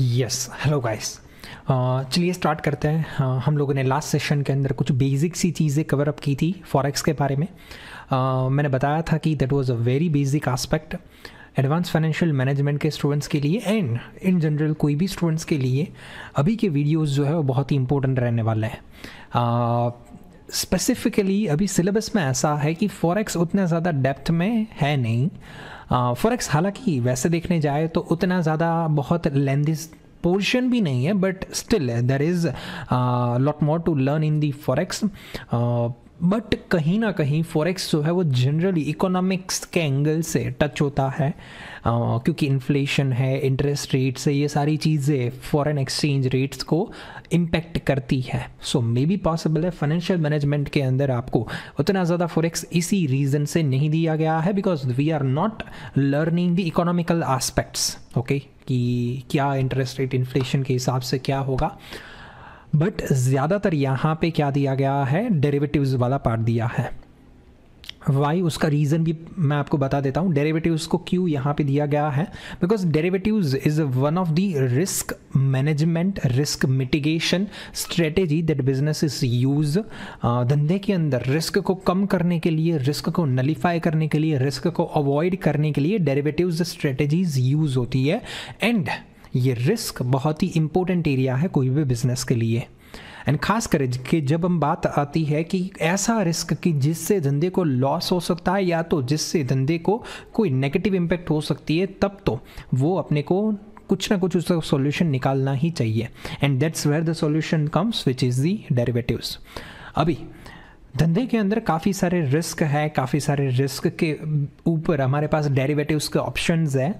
Yes hello guys चलिए start करते हैं uh, हम लोगों ने लास्ट सेशन के अंदर कुछ बेसिक सी चीज़ें कवर अप की थी फॉरेक्स के बारे में uh, मैंने बताया था कि that was a very basic aspect advance financial management के स्टूडेंट्स के लिए एंड इन जनरल कोई भी स्टूडेंट्स के लिए अभी के वीडियोज़ जो है वो बहुत ही इंपॉर्टेंट रहने वाले हैं uh, स्पेसिफिकली अभी सिलेबस में ऐसा है कि फॉरेक्स उतना ज़्यादा डेप्थ में है नहीं फॉरेक्स हालांकि वैसे देखने जाए तो उतना ज़्यादा बहुत लेंदी पोर्शन भी नहीं है but still there is lot more to learn in the forex but कहीं ना कहीं फॉरेक्स जो है वो जनरली इकोनॉमिक्स के एंगल से टच होता है क्योंकि इन्फ्लेशन है इंटरेस्ट रेट्स है ये सारी चीज़ें फॉरेन एक्सचेंज रेट्स को इम्पैक्ट करती है सो मे बी पॉसिबल है फाइनेंशियल मैनेजमेंट के अंदर आपको उतना ज़्यादा फोरेक्स इसी रीज़न से नहीं दिया गया है because we are not learning the economical aspects okay कि क्या इंटरेस्ट रेट इन्फ्लेशन के हिसाब से क्या होगा बट ज़्यादातर यहाँ पे क्या दिया गया है डेरिवेटिव्स वाला पार्ट दिया है वाई उसका रीज़न भी मैं आपको बता देता हूँ डेरिवेटिव्स को क्यों यहाँ पे दिया गया है because derivatives is one of the risk management risk mitigation strategy that business is use धंधे के अंदर रिस्क को कम करने के लिए रिस्क को नलीफाई करने के लिए रिस्क को अवॉइड करने के लिए डेरेवेटिव स्ट्रेटेजीज यूज़ होती है एंड ये रिस्क बहुत ही इंपॉर्टेंट एरिया है कोई भी बिजनेस के लिए एंड खास कर जब हम बात आती है कि ऐसा रिस्क कि जिससे धंधे को लॉस हो सकता है या तो जिससे धंधे को कोई नेगेटिव इम्पैक्ट हो सकती है तब तो वो अपने को कुछ ना कुछ उसका सॉल्यूशन निकालना ही चाहिए and that's where the solution comes which is the derivatives अभी धंधे के अंदर काफ़ी सारे रिस्क है काफ़ी सारे रिस्क के ऊपर हमारे पास डेरिवेटिव्स के ऑप्शंस है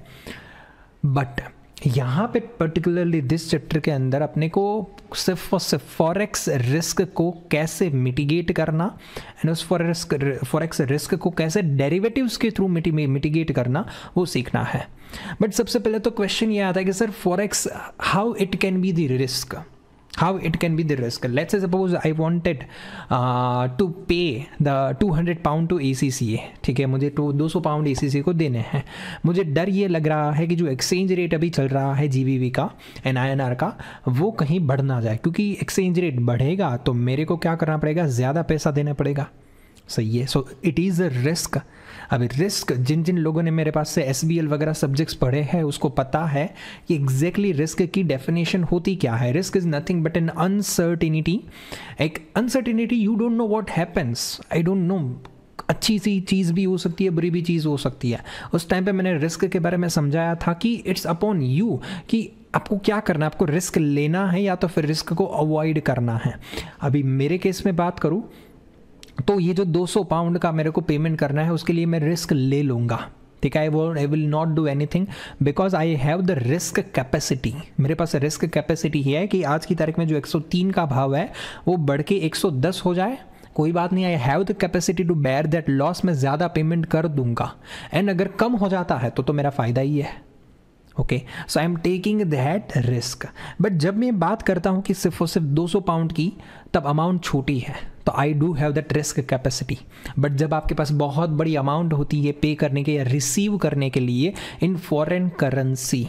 बट यहाँ पे पर्टिकुलरली दिस चैप्टर के अंदर अपने को सिर्फ और सिर्फ फॉरेक्स रिस्क को कैसे मिटिगेट करना एंड उस फॉरेक्स फॉरेक्स रिस्क को कैसे डेरिवेटिव्स के थ्रू मिटिगेट करना वो सीखना है बट सबसे पहले तो क्वेश्चन ये आता है कि sir forex how it can be the risk how it can be the risk let's say suppose i wanted uh, to pay the 200 pound to acca ठीक है मुझे टू तो दो सौ पाउंड ए को देने हैं मुझे डर ये लग रहा है कि जो एक्सचेंज रेट अभी चल रहा है जी का एन आई का वो कहीं बढ़ ना जाए क्योंकि एक्सचेंज रेट बढ़ेगा तो मेरे को क्या करना पड़ेगा ज़्यादा पैसा देना पड़ेगा सही है so it is a risk अभी रिस्क जिन जिन लोगों ने मेरे पास से एस वगैरह सब्जेक्ट्स पढ़े हैं उसको पता है कि एग्जैक्टली exactly रिस्क की डेफिनेशन होती क्या है risk is nothing but an uncertainty एक uncertainty you don't know what happens I don't know अच्छी सी चीज़ भी हो सकती है बुरी भी चीज़ हो सकती है उस टाइम पे मैंने रिस्क के बारे में समझाया था कि इट्स अपॉन यू कि आपको क्या करना है आपको रिस्क लेना है या तो फिर रिस्क को अवॉइड करना है अभी मेरे केस में बात करूँ तो ये जो 200 पाउंड का मेरे को पेमेंट करना है उसके लिए मैं रिस्क ले लूँगा ठीक है वो I will not do anything because I have the risk capacity मेरे पास रिस्क कैपेसिटी ही है कि आज की तारीख में जो 103 का भाव है वो बढ़ के 110 हो जाए कोई बात नहीं I have the capacity to bear that loss मैं ज़्यादा पेमेंट कर दूंगा एंड अगर कम हो जाता है तो तो मेरा फ़ायदा ही है okay so I am taking that risk but जब मैं बात करता हूँ कि सिर्फ और सिर्फ 200 पाउंड की तब अमाउंट छोटी है तो I do have that risk capacity but जब आपके पास बहुत बड़ी अमाउंट होती है पे करने के या रिसीव करने के लिए in foreign currency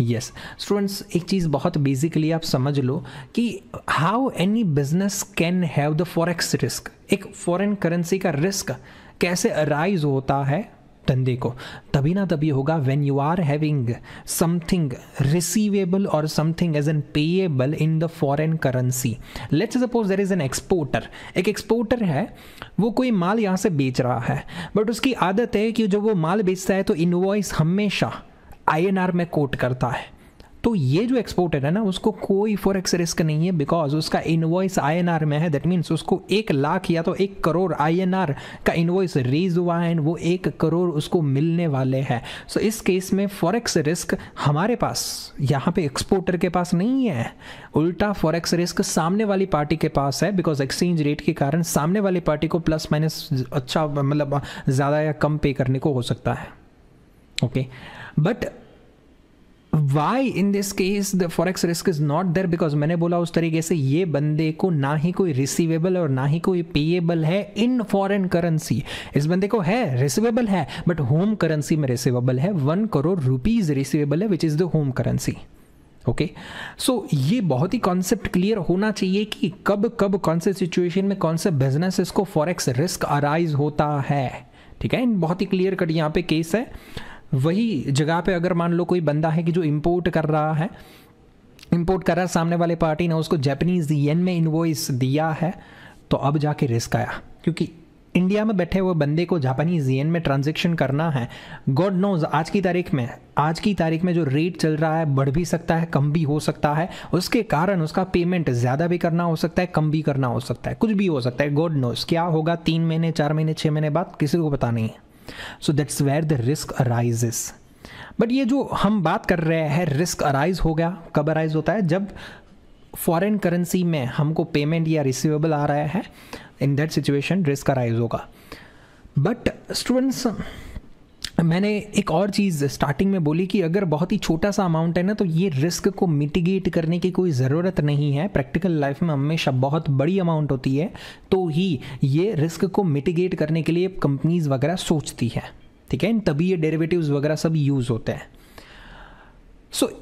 yes students एक चीज़ बहुत बेसिकली आप समझ लो कि how any business can have the forex risk एक फॉरेन करेंसी का रिस्क कैसे अराइज होता है धंधे को तभी ना तभी होगा when you are having something receivable और something as an payable in the foreign currency let's suppose there is an exporter एक एक्सपोर्टर है वो कोई माल यहाँ से बेच रहा है बट उसकी आदत है कि जब वो माल बेचता है तो इन्वॉइस हमेशा आई में कोट करता है तो ये जो एक्सपोर्टेड है ना उसको कोई फॉरेक्स रिस्क नहीं है बिकॉज उसका इन्वॉइस आईएनआर में है दैट मीन्स उसको एक लाख या तो एक करोड़ आईएनआर का इन्वॉइस रेज हुआ है एंड वो एक करोड़ उसको मिलने वाले हैं सो so, इस केस में फॉरेक्स रिस्क हमारे पास यहाँ पे एक्सपोर्टर के पास नहीं है उल्टा फॉरेक्स रिस्क सामने वाली पार्टी के पास है बिकॉज एक्सचेंज रेट के कारण सामने वाली पार्टी को प्लस माइनस अच्छा मतलब ज़्यादा या कम पे करने को हो सकता है okay okay. But why in this case the forex risk is not there because मैंने बोला उस तरीके से ये बंदे को ना ही कोई receivable और ना ही कोई पेएबल है इन foreign करेंसी इस बंदे को है receivable है बट होम करेंसी में receivable है वन करोड़ रुपीज रिसीवेबल है which is the home currency okay so ये बहुत ही कॉन्सेप्ट क्लियर होना चाहिए कि कब कब कौन से सिचुएशन में कौन से बिजनेस इसको फॉरेक्स रिस्क अराइज होता है ठीक है इन बहुत ही क्लियर कट यहाँ पे केस है वही जगह पे अगर मान लो कोई बंदा है कि जो इम्पोर्ट कर रहा है इम्पोर्ट कर रहा है सामने वाले पार्टी ने उसको जैपनीज येन में इन्वॉइस दिया है तो अब जाके रिस्क आया क्योंकि इंडिया में बैठे हुए बंदे को जापानीज येन में ट्रांजेक्शन करना है गॉड नोज आज की तारीख में आज की तारीख में जो रेट चल रहा है बढ़ भी सकता है कम भी हो सकता है उसके कारण उसका पेमेंट ज़्यादा भी करना हो सकता है कम भी करना हो सकता है कुछ भी हो सकता है गॉड नोज क्या होगा तीन महीने चार महीने छः महीने बाद किसी को पता नहीं है so that's where the risk arises but ये जो हम बात कर रहे हैं रिस्क अराइज हो गया कब अराइज होता है जब फॉरेन करेंसी में हमको पेमेंट या रिसीवेबल आ रहा है in that situation risk arise होगा बट स्टूडेंट्स मैंने एक और चीज़ स्टार्टिंग में बोली कि अगर बहुत ही छोटा सा अमाउंट है ना तो ये रिस्क को मिटिगेट करने की कोई ज़रूरत नहीं है प्रैक्टिकल लाइफ में हमेशा बहुत बड़ी अमाउंट होती है तो ही ये रिस्क को मिटिगेट करने के लिए कंपनीज़ वगैरह सोचती है ठीक है तभी ये डेरिवेटिव्स वगैरह सब यूज़ होते हैं सो so,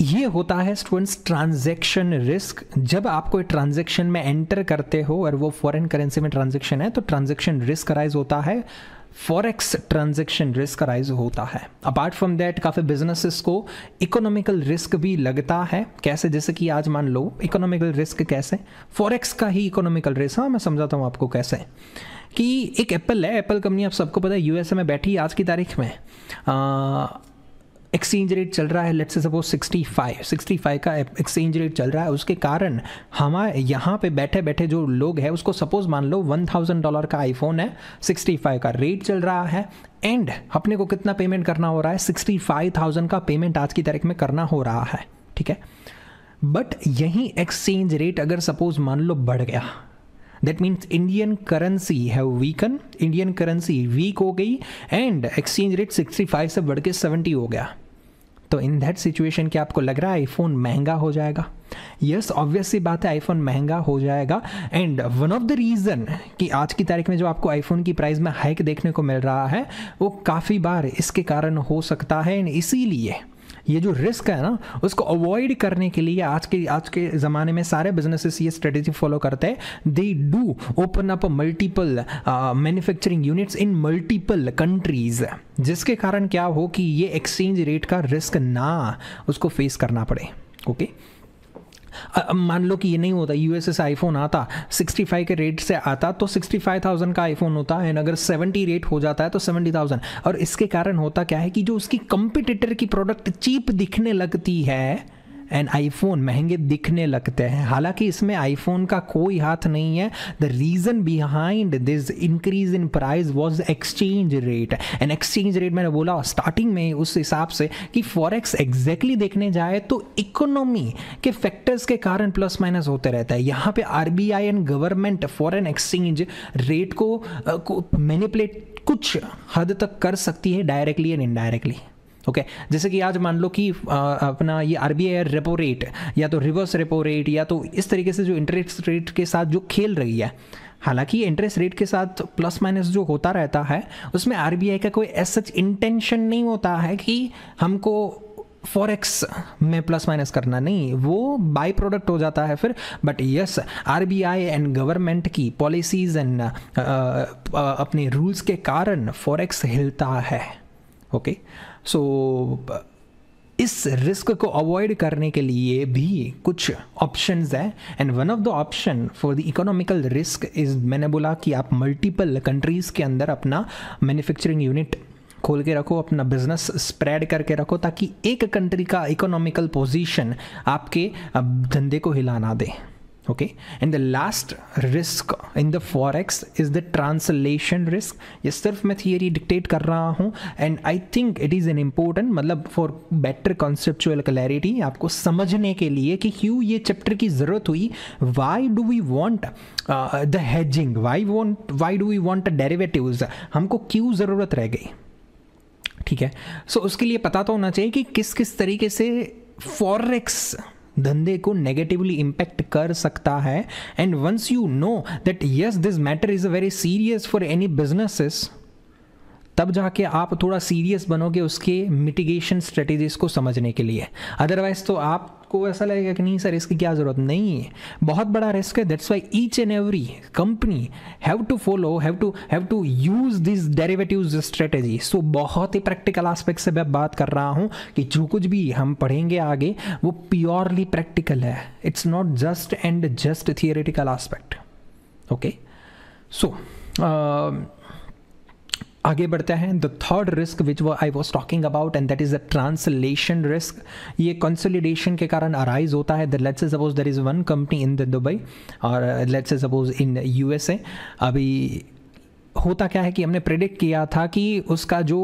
ये होता है स्टूडेंट्स ट्रांजैक्शन रिस्क जब आप कोई ट्रांजैक्शन में एंटर करते हो और वो फॉरेन करेंसी में ट्रांजैक्शन है तो ट्रांजैक्शन रिस्क राइज होता है फॉरेक्स ट्रांजेक्शन रिस्क राइज होता है अपार्ट फ्रॉम दैट काफ़ी बिजनेसेस को इकोनॉमिकल रिस्क भी लगता है कैसे जैसे कि आज मान लो इकोनॉमिकल रिस्क कैसे फॉरेक्स का ही इकोनॉमिकल रिस्क हाँ मैं समझाता हूँ आपको कैसे कि एक एप्पल है एप्पल कंपनी आप सबको पता है यूएसए में बैठी आज की तारीख में आ, एक्सचेंज रेट चल रहा है लेट्स से सपोज 65 65 का एक्सचेंज रेट चल रहा है उसके कारण हमारे यहाँ पे बैठे बैठे जो लोग हैं उसको सपोज मान लो 1000 डॉलर का आईफोन है 65 का रेट चल रहा है एंड अपने को कितना पेमेंट करना हो रहा है 65,000 का पेमेंट आज की तारीख में करना हो रहा है ठीक है बट यही एक्सचेंज रेट अगर सपोज मान लो बढ़ गया that means Indian currency have weaken Indian currency weak हो गई एंड एक्सचेंज रेट 65 से बढ़ के 70 हो गया तो इन दैट सिचुएशन क्या आपको लग रहा है आईफोन महंगा हो जाएगा यस ऑब्वियसली बात है आईफोन महंगा हो जाएगा and one of the reason कि आज की तारीख में जो आपको आईफोन की प्राइस में हाइक देखने को मिल रहा है वो काफ़ी बार इसके कारण हो सकता है एंड इसीलिए ये जो रिस्क है ना उसको अवॉइड करने के लिए आज के आज के ज़माने में सारे बिजनेसेस ये स्ट्रेटेजी फॉलो करते हैं they do open up multiple manufacturing units in multiple countries जिसके कारण क्या हो कि ये एक्सचेंज रेट का रिस्क ना उसको फेस करना पड़े ओके okay? मान लो कि ये नहीं होता यूएसए से आईफोन आता 65 के रेट से आता तो 65,000 का आईफोन होता एंड अगर 70 रेट हो जाता है तो 70,000 और इसके कारण होता क्या है कि जो उसकी कंपिटिटर की प्रोडक्ट चीप दिखने लगती है एंड आईफोन महंगे दिखने लगते हैं हालांकि इसमें आईफोन का कोई हाथ नहीं है the reason behind this increase in price was exchange rate and exchange rate मैंने बोला स्टार्टिंग में उस हिसाब से कि फॉरेक्स एग्जैक्टली देखने जाए तो इकोनॉमी के फैक्टर्स के कारण प्लस माइनस होते रहता है यहाँ पे I and government foreign exchange rate को, मैनिपुलेट मैनिपुलेट कुछ हद तक कर सकती है directly and indirectly okay okay. जैसे कि आज मान लो कि अपना ये आर बी रेपो रेट या तो रिवर्स रेपो रेट या तो इस तरीके से जो इंटरेस्ट रेट के साथ जो खेल रही है हालांकि इंटरेस्ट रेट के साथ प्लस माइनस जो होता रहता है उसमें आर का कोई एस सच इंटेंशन नहीं होता है कि हमको फॉरेक्स में प्लस माइनस करना नहीं वो बाई प्रोडक्ट हो जाता है फिर but yes R B I and government की पॉलिसीज एंड अपने रूल्स के कारण फॉरेक्स हिलता है ओके okay? सो so, इस रिस्क को अवॉइड करने के लिए भी कुछ ऑप्शंस है and one of the option for the economical risk is मैंने बोला कि आप मल्टीपल कंट्रीज़ के अंदर अपना मैन्युफैक्चरिंग यूनिट खोल के रखो अपना बिजनेस स्प्रेड करके रखो ताकि एक कंट्री का इकोनॉमिकल पोजीशन आपके धंधे को हिला ना दे okay and the last risk in the forex is the translation risk ये सिर्फ मैं थियरी डिक्टेट कर रहा हूँ and I think it is an important मतलब फॉर बेटर कॉन्सेप्चुअल क्लैरिटी आपको समझने के लिए कि क्यों ये चैप्टर की ज़रूरत हुई why do we want the hedging why want why do we want derivatives हमको क्यों ज़रूरत रह गई ठीक है सो so, उसके लिए पता तो होना चाहिए कि किस किस तरीके से फॉरेक्स धंधे को नेगेटिवली इम्पैक्ट कर सकता है and once you know that yes this matter is a very serious for any businesses तब जाके आप थोड़ा सीरियस बनोगे उसके मिटिगेशन स्ट्रेटेजीज को समझने के लिए अदरवाइज तो आप आपको ऐसा लगेगा कि नहीं सर इसकी क्या ज़रूरत नहीं है बहुत बड़ा रिस्क है that's why each and every company have to follow have to have to use this derivative strategy so बहुत ही प्रैक्टिकल आस्पेक्ट से मैं बात कर रहा हूँ कि जो कुछ भी हम पढ़ेंगे आगे वो प्योरली प्रैक्टिकल है it's not just and just theoretical aspect okay so आगे बढ़ते हैं the third risk which I was talking about and that is the translation risk ये कंसोलिडेशन के कारण अराइज होता है the let's suppose there is one company in the Dubai और let's suppose in U S A अभी होता क्या है कि हमने प्रिडिक्ट किया था कि उसका जो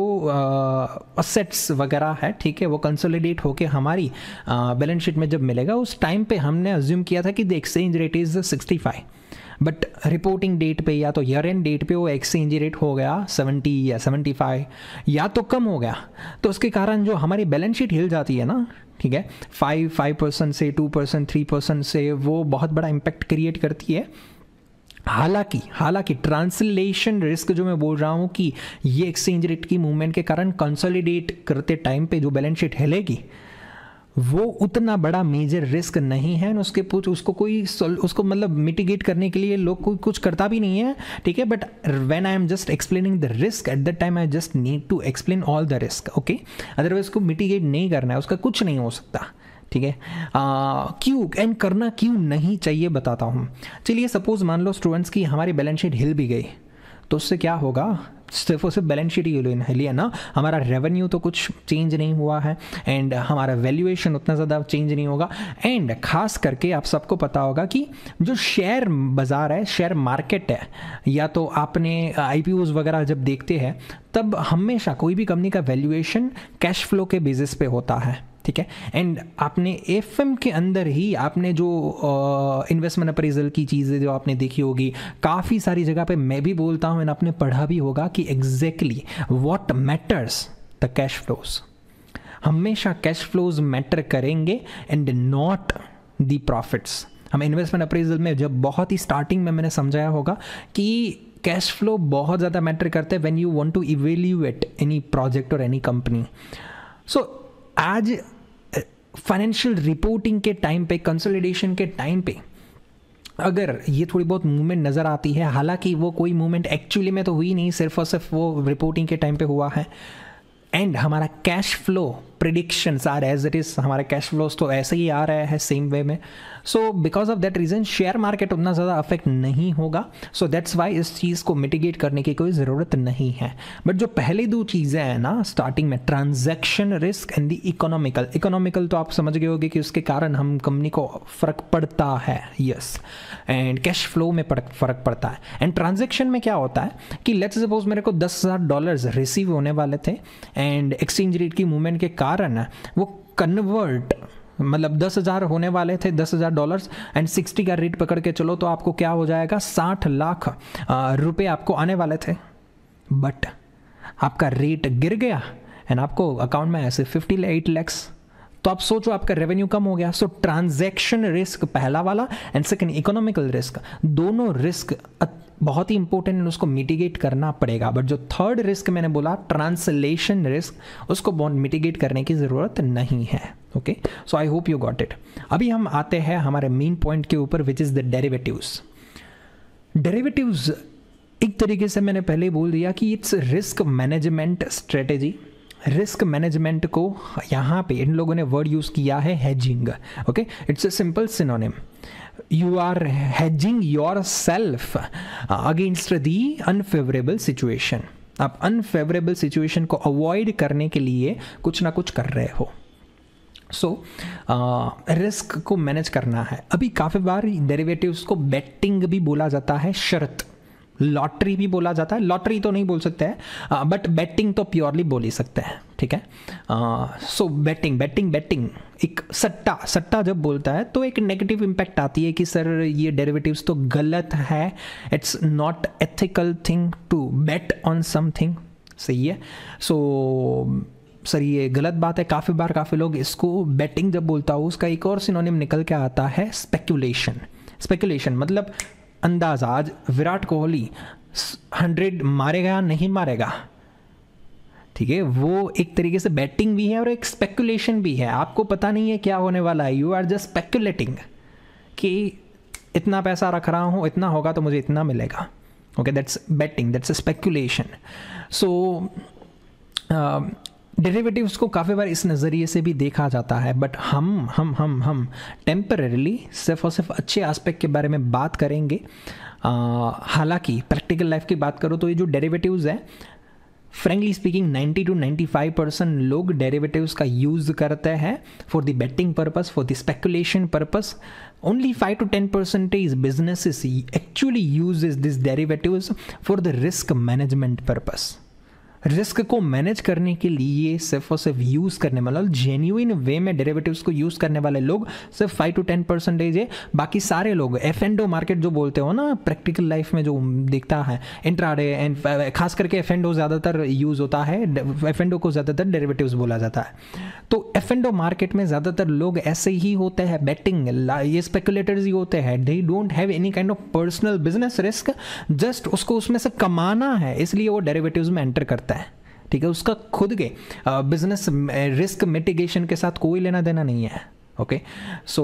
असेट्स uh, वगैरह है ठीक है वो कंसोलिडेट होके हमारी बैलेंस uh, शीट में जब मिलेगा उस टाइम पे हमने अज्यूम किया था कि the exchange rate is sixty five but reporting date पे या तो ईयर एंड डेट पे वो एक्सचेंज रेट हो गया 70 या 75 या तो कम हो गया तो उसके कारण जो हमारी बैलेंस शीट हिल जाती है ना ठीक है फाइव फाइव परसेंट से टू परसेंट थ्री परसेंट से वो बहुत बड़ा इम्पैक्ट क्रिएट करती है हालांकि हालांकि ट्रांसलेशन रिस्क जो मैं बोल रहा हूँ कि ये एक्सचेंज रेट की मूवमेंट के कारण कंसोलिडेट करते टाइम पे जो बैलेंस शीट हिलेगी वो उतना बड़ा मेजर रिस्क नहीं है उसके पूछ उसको कोई उसको मतलब मिटिगेट करने के लिए लोग कोई कुछ करता भी नहीं है ठीक है but when I am just explaining the risk at the time I just need to explain all the risk okay otherwise उसको मिटिगेट नहीं करना है उसका कुछ नहीं हो सकता ठीक है क्यों एंड करना क्यों नहीं चाहिए बताता हूँ चलिए सपोज मान लो स्टूडेंट्स की हमारी बैलेंस शीट हिल भी गई तो उससे क्या होगा सिर्फ और सिर्फ बैलेंस शीट ही है लिया ना हमारा रेवेन्यू तो कुछ चेंज नहीं हुआ है एंड हमारा वैल्यूएशन उतना ज़्यादा चेंज नहीं होगा एंड खास करके आप सबको पता होगा कि जो शेयर बाज़ार है शेयर मार्केट है या तो आपने आई वगैरह जब देखते हैं तब हमेशा कोई भी कंपनी का वैल्यूएशन कैश फ्लो के बेसिस पे होता है ठीक है एंड आपने एफ के अंदर ही आपने जो इन्वेस्टमेंट अप्रेजल की चीज़ें जो आपने देखी होगी काफ़ी सारी जगह पे मैं भी बोलता हूँ एंड आपने पढ़ा भी होगा कि exactly what matters the cash flows हमेशा कैश फ्लोज मैटर करेंगे एंड नॉट दी प्रॉफिट्स हम इन्वेस्टमेंट अप्रेजल में जब बहुत ही स्टार्टिंग में मैंने समझाया होगा कि कैश फ्लो बहुत ज़्यादा मैटर करते हैं when you want to evaluate any project और एनी कंपनी सो आज फाइनेंशियल रिपोर्टिंग के टाइम पे कंसोलिडेशन के टाइम पे अगर ये थोड़ी बहुत मूवमेंट नज़र आती है हालांकि वो कोई मूवमेंट एक्चुअली में तो हुई नहीं सिर्फ और सिर्फ वो रिपोर्टिंग के टाइम पे हुआ है एंड हमारा cash flow predictions are as it is हमारे कैश फ्लोज तो ऐसे ही आ रहा है सेम वे में so because of that reason share market उतना ज़्यादा अफेक्ट नहीं होगा सो दैट्स वाई इस चीज़ को मिटिगेट करने की कोई ज़रूरत नहीं है बट जो पहली दो चीज़ें हैं ना स्टार्टिंग में transaction risk and the economical economical तो आप समझ गए होगे कि उसके कारण हम कंपनी को फ़र्क पड़ता है यस एंड कैश फ्लो में फ़र्क पड़ता है एंड ट्रांजेक्शन में क्या होता है कि लेट्स सपोज मेरे को दस हज़ार डॉलर रिसीव होने वाले थे एंड एक्सचेंज रेट की मूवमेंट के कारण कारण वो कन्वर्ट मतलब दस हज़ार होने वाले थे दस हज़ार डॉलर्स एंड सिक्सटी का रेट पकड़ के चलो तो आपको क्या हो जाएगा साठ लाख रुपए आपको आने वाले थे बट आपका रेट गिर गया एंड आपको अकाउंट में ऐसे फिफ्टी एट लैक्स तो आप सोचो आपका रेवेन्यू कम हो गया सो ट्रांजेक्शन रिस्क पहला वाला एंड सेकेंड इकोनॉमिकल रिस्क दोनों रिस्क बहुत ही इंपॉर्टेंट है उसको मिटिगेट करना पड़ेगा बट जो थर्ड रिस्क मैंने बोला ट्रांसलेशन रिस्क उसको बॉन्ड मिटिगेट करने की ज़रूरत नहीं है okay so I hope you got it अभी हम आते हैं हमारे मेन पॉइंट के ऊपर which is the derivatives derivatives एक तरीके से मैंने पहले बोल दिया कि it's risk management strategy risk management को यहाँ पे इन लोगों ने वर्ड यूज़ किया है hedging okay it's a simple synonym you are hedging yourself against the unfavourable situation आप अनफेवरेबल सिचुएशन को अवॉइड करने के लिए कुछ ना कुछ कर रहे हो सो so, रिस्क uh, को मैनेज करना है अभी काफ़ी बार डेरिवेटिव्स को बेटिंग भी बोला जाता है शर्त लॉटरी भी बोला जाता है लॉटरी तो नहीं बोल सकते हैं बट बैटिंग तो प्योरली बोल ही सकते हैं ठीक है सो बैटिंग बैटिंग बैटिंग एक सट्टा सट्टा जब बोलता है तो एक नेगेटिव इम्पैक्ट आती है कि सर ये डेरिवेटिव्स तो गलत है it's not ethical thing to bet on something सही है सो so, सर ये गलत बात है काफ़ी बार काफ़ी लोग इसको बैटिंग जब बोलता हो उसका एक और सिनोनिम निकल के आता है स्पेकुलेशन स्पेकुलेशन मतलब अंदाज आज विराट कोहली हंड्रेड मारेगा या नहीं मारेगा ठीक है वो एक तरीके से बैटिंग भी है और एक स्पेकुलेशन भी है आपको पता नहीं है क्या होने वाला है यू आर जस्ट स्पेकुलेटिंग कि इतना पैसा रख रहा हूँ इतना होगा तो मुझे इतना मिलेगा okay that's betting that's a speculation so derivatives को काफ़ी बार इस नज़रिए से भी देखा जाता है बट हम हम हम हम टेम्परेली सिर्फ और सिर्फ अच्छे आस्पेक्ट के बारे में बात करेंगे हालांकि प्रैक्टिकल लाइफ की बात करो तो ये जो डेरिवेटिव्स हैं फ्रेंकली स्पीकिंग 90 टू 95 परसेंट लोग डेरिवेटिव्स का यूज़ करते हैं for the betting purpose for the speculation purpose only five to ten percentage business actually use this derivatives for the risk management purpose risk को manage करने के लिए सिर्फ और सिर्फ यूज़ करने मतलब जेन्यून वे में डेरेवेटिव को यूज़ करने वाले लोग सिर्फ फाइव टू टेन परसेंटेज है बाकी सारे लोग एफ एंडो मार्केट जो बोलते हो ना प्रैक्टिकल लाइफ में जो दिखता है इंट्राडे एंड uh, खास करके एफ एंडो ज़्यादातर यूज़ होता है एफ एंडो को ज़्यादातर डेरेवेटिव बोला जाता है तो एफ एंडो मार्केट में ज़्यादातर लोग ऐसे ही होते हैं बैटिंग ये स्पेकुलेटर्स ही होते हैं they don't have any kind of personal business risk just उसको उसमें से कमाना है इसलिए वो डेरेवेटिव में एंटर करता है सकता है ठीक है उसका खुद के बिजनेस रिस्क मिटिगेशन के साथ कोई लेना देना नहीं है ओके सो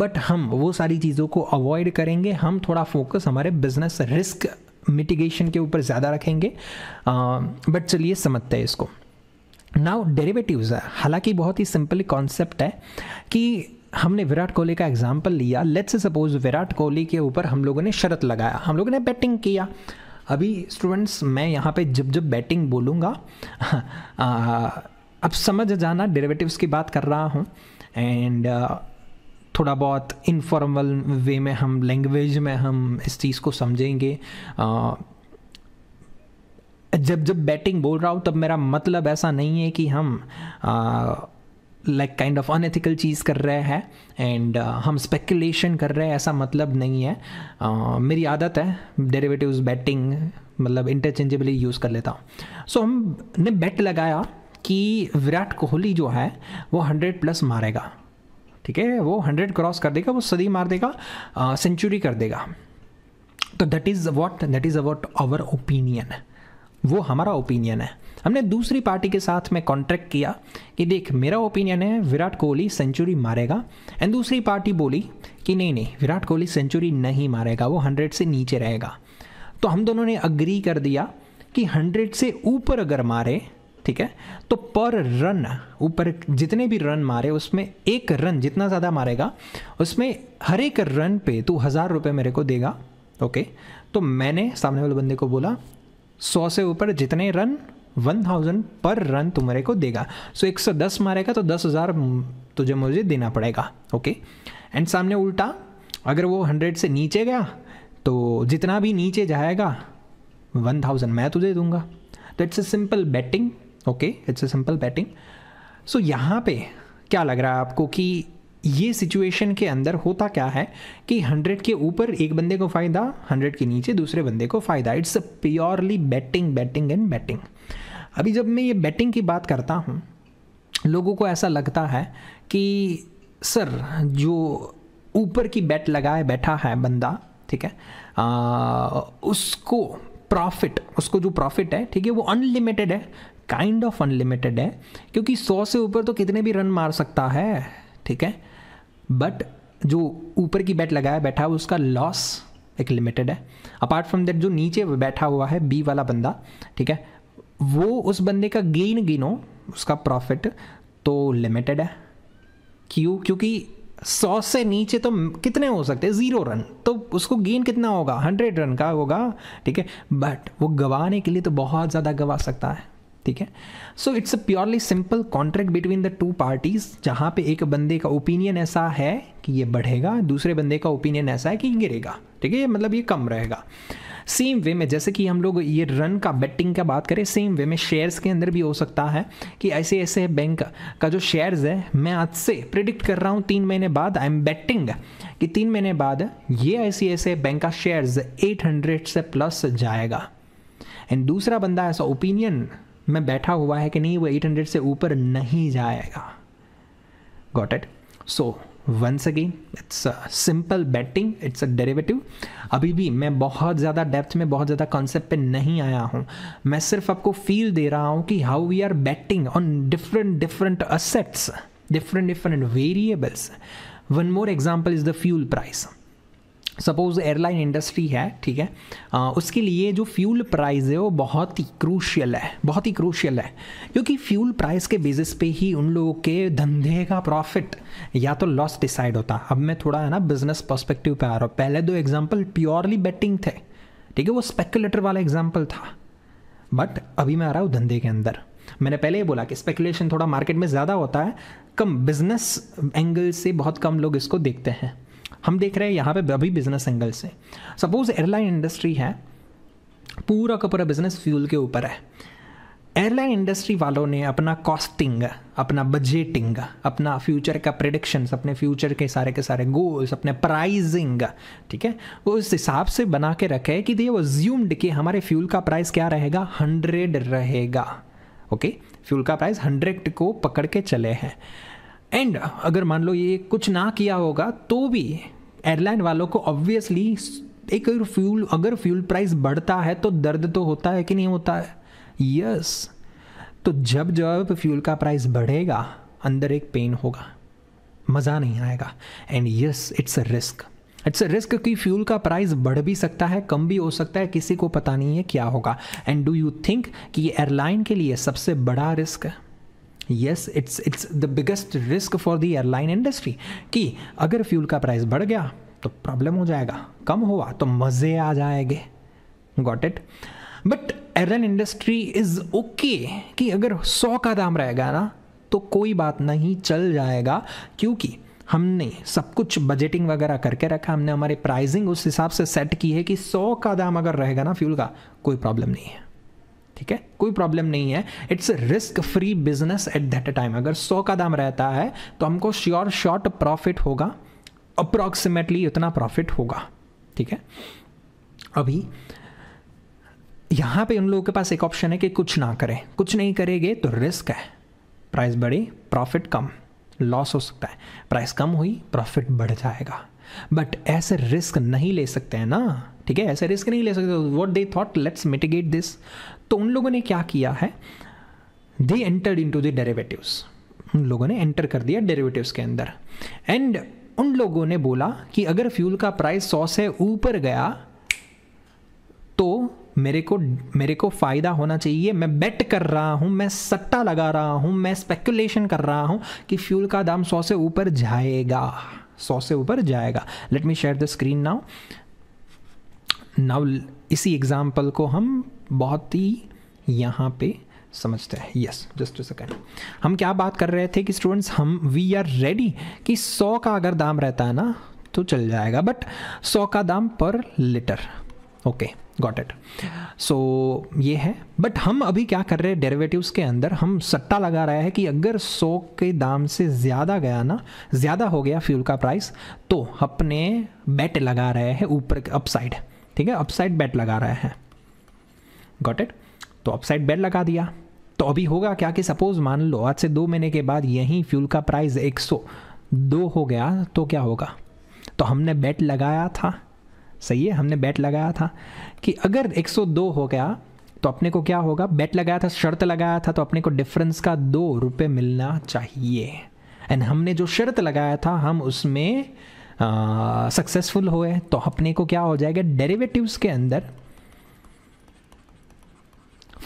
बट हम वो सारी चीज़ों को अवॉइड करेंगे हम थोड़ा फोकस हमारे बिजनेस रिस्क मिटिगेशन के ऊपर ज़्यादा रखेंगे बट uh, चलिए समझते हैं इसको नाउ डेरिवेटिव्स हालांकि बहुत ही सिंपल कॉन्सेप्ट है कि हमने विराट कोहली का एग्जाम्पल लिया लेट्स सपोज विराट कोहली के ऊपर हम लोगों ने शर्त लगाया हम लोगों ने बैटिंग किया अभी स्टूडेंट्स मैं यहाँ पे जब जब बैटिंग बोलूँगा अब समझ जाना डेरिवेटिव्स की बात कर रहा हूँ एंड थोड़ा बहुत इनफॉर्मल वे में हम लैंग्वेज में हम इस चीज़ को समझेंगे जब जब बैटिंग बोल रहा हूँ तब मेरा मतलब ऐसा नहीं है कि हम आ, लाइक काइंड ऑफ अनएथिकल चीज़ कर रहे हैं एंड हम स्पेकुलेशन कर रहे हैं ऐसा मतलब नहीं है मेरी आदत है डेरिवेटिव्स बैटिंग मतलब इंटरचेंजेबली यूज़ कर लेता हूँ सो so, हमने बैट लगाया कि विराट कोहली जो है वो हंड्रेड प्लस मारेगा ठीक है वो हंड्रेड क्रॉस कर देगा वो सदी मार देगा सेंचुरी uh, कर देगा तो that is what that is about our opinion वो हमारा ओपिनियन है हमने दूसरी पार्टी के साथ में कॉन्ट्रैक्ट किया कि देख मेरा ओपिनियन है विराट कोहली सेंचुरी मारेगा एंड दूसरी पार्टी बोली कि नहीं नहीं विराट कोहली सेंचुरी नहीं मारेगा वो हंड्रेड से नीचे रहेगा तो हम दोनों ने अग्री कर दिया कि हंड्रेड से ऊपर अगर मारे ठीक है तो पर रन ऊपर जितने भी रन मारे उसमें एक रन जितना ज़्यादा मारेगा उसमें हर एक रन पे तू हज़ार रुपये मेरे को देगा ओके तो मैंने सामने वाले बंदे को बोला सौ से ऊपर जितने रन वन थाउजेंड पर रन तुम्हारे को देगा सो एक सौ दस मारेगा तो दस हज़ार तुझे मुझे देना पड़ेगा ओके एंड सामने उल्टा अगर वो हंड्रेड से नीचे गया तो जितना भी नीचे जाएगा वन थाउजेंड मैं तुझे दूंगा तो it's a simple betting okay it's a simple betting so यहाँ पे क्या लग रहा है आपको कि ये सिचुएशन के अंदर होता क्या है कि 100 के ऊपर एक बंदे को फ़ायदा 100 के नीचे दूसरे बंदे को फ़ायदा it's a purely betting betting and betting अभी जब मैं ये बैटिंग की बात करता हूँ लोगों को ऐसा लगता है कि सर जो ऊपर की बैट लगाए बैठा है बंदा ठीक है आ, उसको प्रॉफिट उसको जो प्रॉफिट है ठीक है वो अनलिमिटेड है काइंड ऑफ अनलिमिटेड है क्योंकि सौ से ऊपर तो कितने भी रन मार सकता है ठीक है बट जो ऊपर की बैट लगाया बैठा है उसका लॉस एक लिमिटेड है अपार्ट फ्रॉम दैट जो नीचे बैठा हुआ है बी वाला बंदा ठीक है वो उस बंदे का गेन गिनो उसका प्रॉफिट तो लिमिटेड है क्यों क्योंकि सौ से नीचे तो कितने हो सकते हैं ज़ीरो रन तो उसको गेन कितना होगा हंड्रेड रन का होगा ठीक है बट वो गंवाने के लिए तो बहुत ज़्यादा गंवा सकता है ठीक है so it's a purely simple contract between the two parties जहाँ पे एक बंदे का ओपिनियन ऐसा है कि ये बढ़ेगा दूसरे बंदे का ओपिनियन ऐसा है कि गिरेगा ठीक है मतलब ये कम रहेगा सेम वे में जैसे कि हम लोग ये रन का बेटिंग का बात करें सेम वे में शेयर्स के अंदर भी हो सकता है कि ऐसे ऐसे बैंक का जो शेयर्स है मैं आज से प्रिडिक्ट कर रहा हूँ तीन महीने बाद आई एम बेटिंग कि तीन महीने बाद ये ऐसे ऐसे बैंक का शेयर्स 800 से प्लस जाएगा एंड दूसरा बंदा ऐसा ओपिनियन में बैठा हुआ है कि नहीं वो 800 से ऊपर नहीं जाएगा got it so once again it's simple betting it's a derivative अभी भी मैं बहुत ज़्यादा डेप्थ में बहुत ज़्यादा कॉन्सेप्ट पे नहीं आया हूँ मैं सिर्फ आपको फील दे रहा हूँ कि how we are betting on different different assets different different variables one more example is the fuel price suppose airline industry है ठीक है आ, उसके लिए जो फ्यूल प्राइस है वो बहुत ही क्रूशियल है बहुत ही क्रूशियल है क्योंकि फ्यूल प्राइस के बेसिस पे ही उन लोगों के धंधे का प्रॉफिट या तो लॉस डिसाइड होता अब मैं थोड़ा है ना बिजनेस पर्सपेक्टिव पे आ रहा हूँ पहले दो एग्जाम्पल प्योरली बेटिंग थे ठीक है वो स्पेकुलेटर वाला एग्जाम्पल था बट अभी मैं आ रहा हूँ धंधे के अंदर मैंने पहले ही बोला कि स्पेकुलेशन थोड़ा मार्केट में ज़्यादा होता है कम बिजनेस एंगल से बहुत कम लोग इसको देखते हैं हम देख रहे हैं यहाँ पे अभी बिजनेस एंगल से सपोज एयरलाइन इंडस्ट्री है पूरा का पूरा बिजनेस फ्यूल के ऊपर है एयरलाइन इंडस्ट्री वालों ने अपना कॉस्टिंग अपना बजटिंग अपना फ्यूचर का प्रडिक्शंस अपने फ्यूचर के सारे के सारे गोल्स अपने प्राइजिंग ठीक है वो इस हिसाब से बना के रखे कि वो ज्यूम्ड कि हमारे फ्यूल का प्राइस क्या रहेगा हंड्रेड रहेगा ओके फ्यूल का प्राइस हंड्रेड को पकड़ के चले हैं एंड अगर मान लो ये कुछ ना किया होगा तो भी एयरलाइन वालों को ऑब्वियसली एक अगर फ्यूल अगर फ्यूल प्राइस बढ़ता है तो दर्द तो होता है कि नहीं होता है यस तो जब जब फ्यूल का प्राइस बढ़ेगा अंदर एक पेन होगा मज़ा नहीं आएगा and yes it's a risk it's a risk कि फ्यूल का प्राइस बढ़ भी सकता है कम भी हो सकता है किसी को पता नहीं है क्या होगा एंड डू यू थिंक कि ये एयरलाइन के लिए सबसे बड़ा रिस्क है yes it's it's the biggest risk for the airline industry कि अगर फ्यूल का प्राइस बढ़ गया तो प्रॉब्लम हो जाएगा कम हुआ तो मज़े आ जाएंगे got it but airline industry is okay कि अगर सौ का दाम रहेगा ना तो कोई बात नहीं चल जाएगा क्योंकि हमने सब कुछ बजटिंग वगैरह करके रखा हमने हमारे प्राइसिंग उस हिसाब से सेट की है कि सौ का दाम अगर रहेगा ना फ्यूल का कोई प्रॉब्लम नहीं है ठीक है कोई प्रॉब्लम नहीं है it's risk free business at that time अगर सौ का दाम रहता है तो हमको श्योर शॉर्ट प्रॉफिट होगा अप्रॉक्सीमेटली इतना प्रॉफिट होगा ठीक है अभी यहां पे उन लोगों के पास एक ऑप्शन है कि कुछ ना करें कुछ नहीं करेंगे तो रिस्क है प्राइस बढ़ी प्रॉफिट कम लॉस हो सकता है प्राइस कम हुई प्रॉफिट बढ़ जाएगा बट ऐसे रिस्क नहीं ले सकते हैं ना ठीक है ऐसे रिस्क नहीं ले सकते what they thought let's mitigate this तो उन लोगों ने क्या किया है they entered into the derivatives उन लोगों ने एंटर कर दिया डेरेवेटिव के अंदर एंड उन लोगों ने बोला कि अगर फ्यूल का प्राइस सौ से ऊपर गया तो मेरे को मेरे को फ़ायदा होना चाहिए मैं बेट कर रहा हूँ मैं सट्टा लगा रहा हूँ मैं स्पेकुलेशन कर रहा हूँ कि फ्यूल का दाम सौ से ऊपर जाएगा सौ से ऊपर जाएगा let me share the screen now now इसी एग्जाम्पल को हम बहुत ही यहाँ पे समझते हैं यस जस्ट सेकेंड हम क्या बात कर रहे थे कि स्टूडेंट्स हम वी आर रेडी कि सौ का अगर दाम रहता है ना तो चल जाएगा बट सौ का दाम पर litre okay got it so ये है बट हम अभी क्या कर रहे हैं डेरिवेटिव्स के अंदर हम सट्टा लगा रहे हैं कि अगर सौ के दाम से ज़्यादा गया ना ज़्यादा हो गया फ्यूल का प्राइस तो अपने बेट लगा रहे हैं ऊपर अपसाइड ठीक है अपसाइड बेट लगा रहे हैं गॉट इट तो अपसाइड बेल लगा दिया तो अभी होगा क्या कि सपोज मान लो आज से दो महीने के बाद यहीं फ्यूल का प्राइस एक सौ दो हो गया तो क्या होगा तो हमने बेट लगाया था सही है हमने बेट लगाया था कि अगर 102 हो गया तो अपने को क्या होगा बेट लगाया था शर्त लगाया था तो अपने को डिफरेंस का दो रुपये मिलना चाहिए एंड हमने जो शर्त लगाया था हम उसमें सक्सेसफुल हुए तो अपने को क्या हो जाएगा डेरिवेटिव्स के अंदर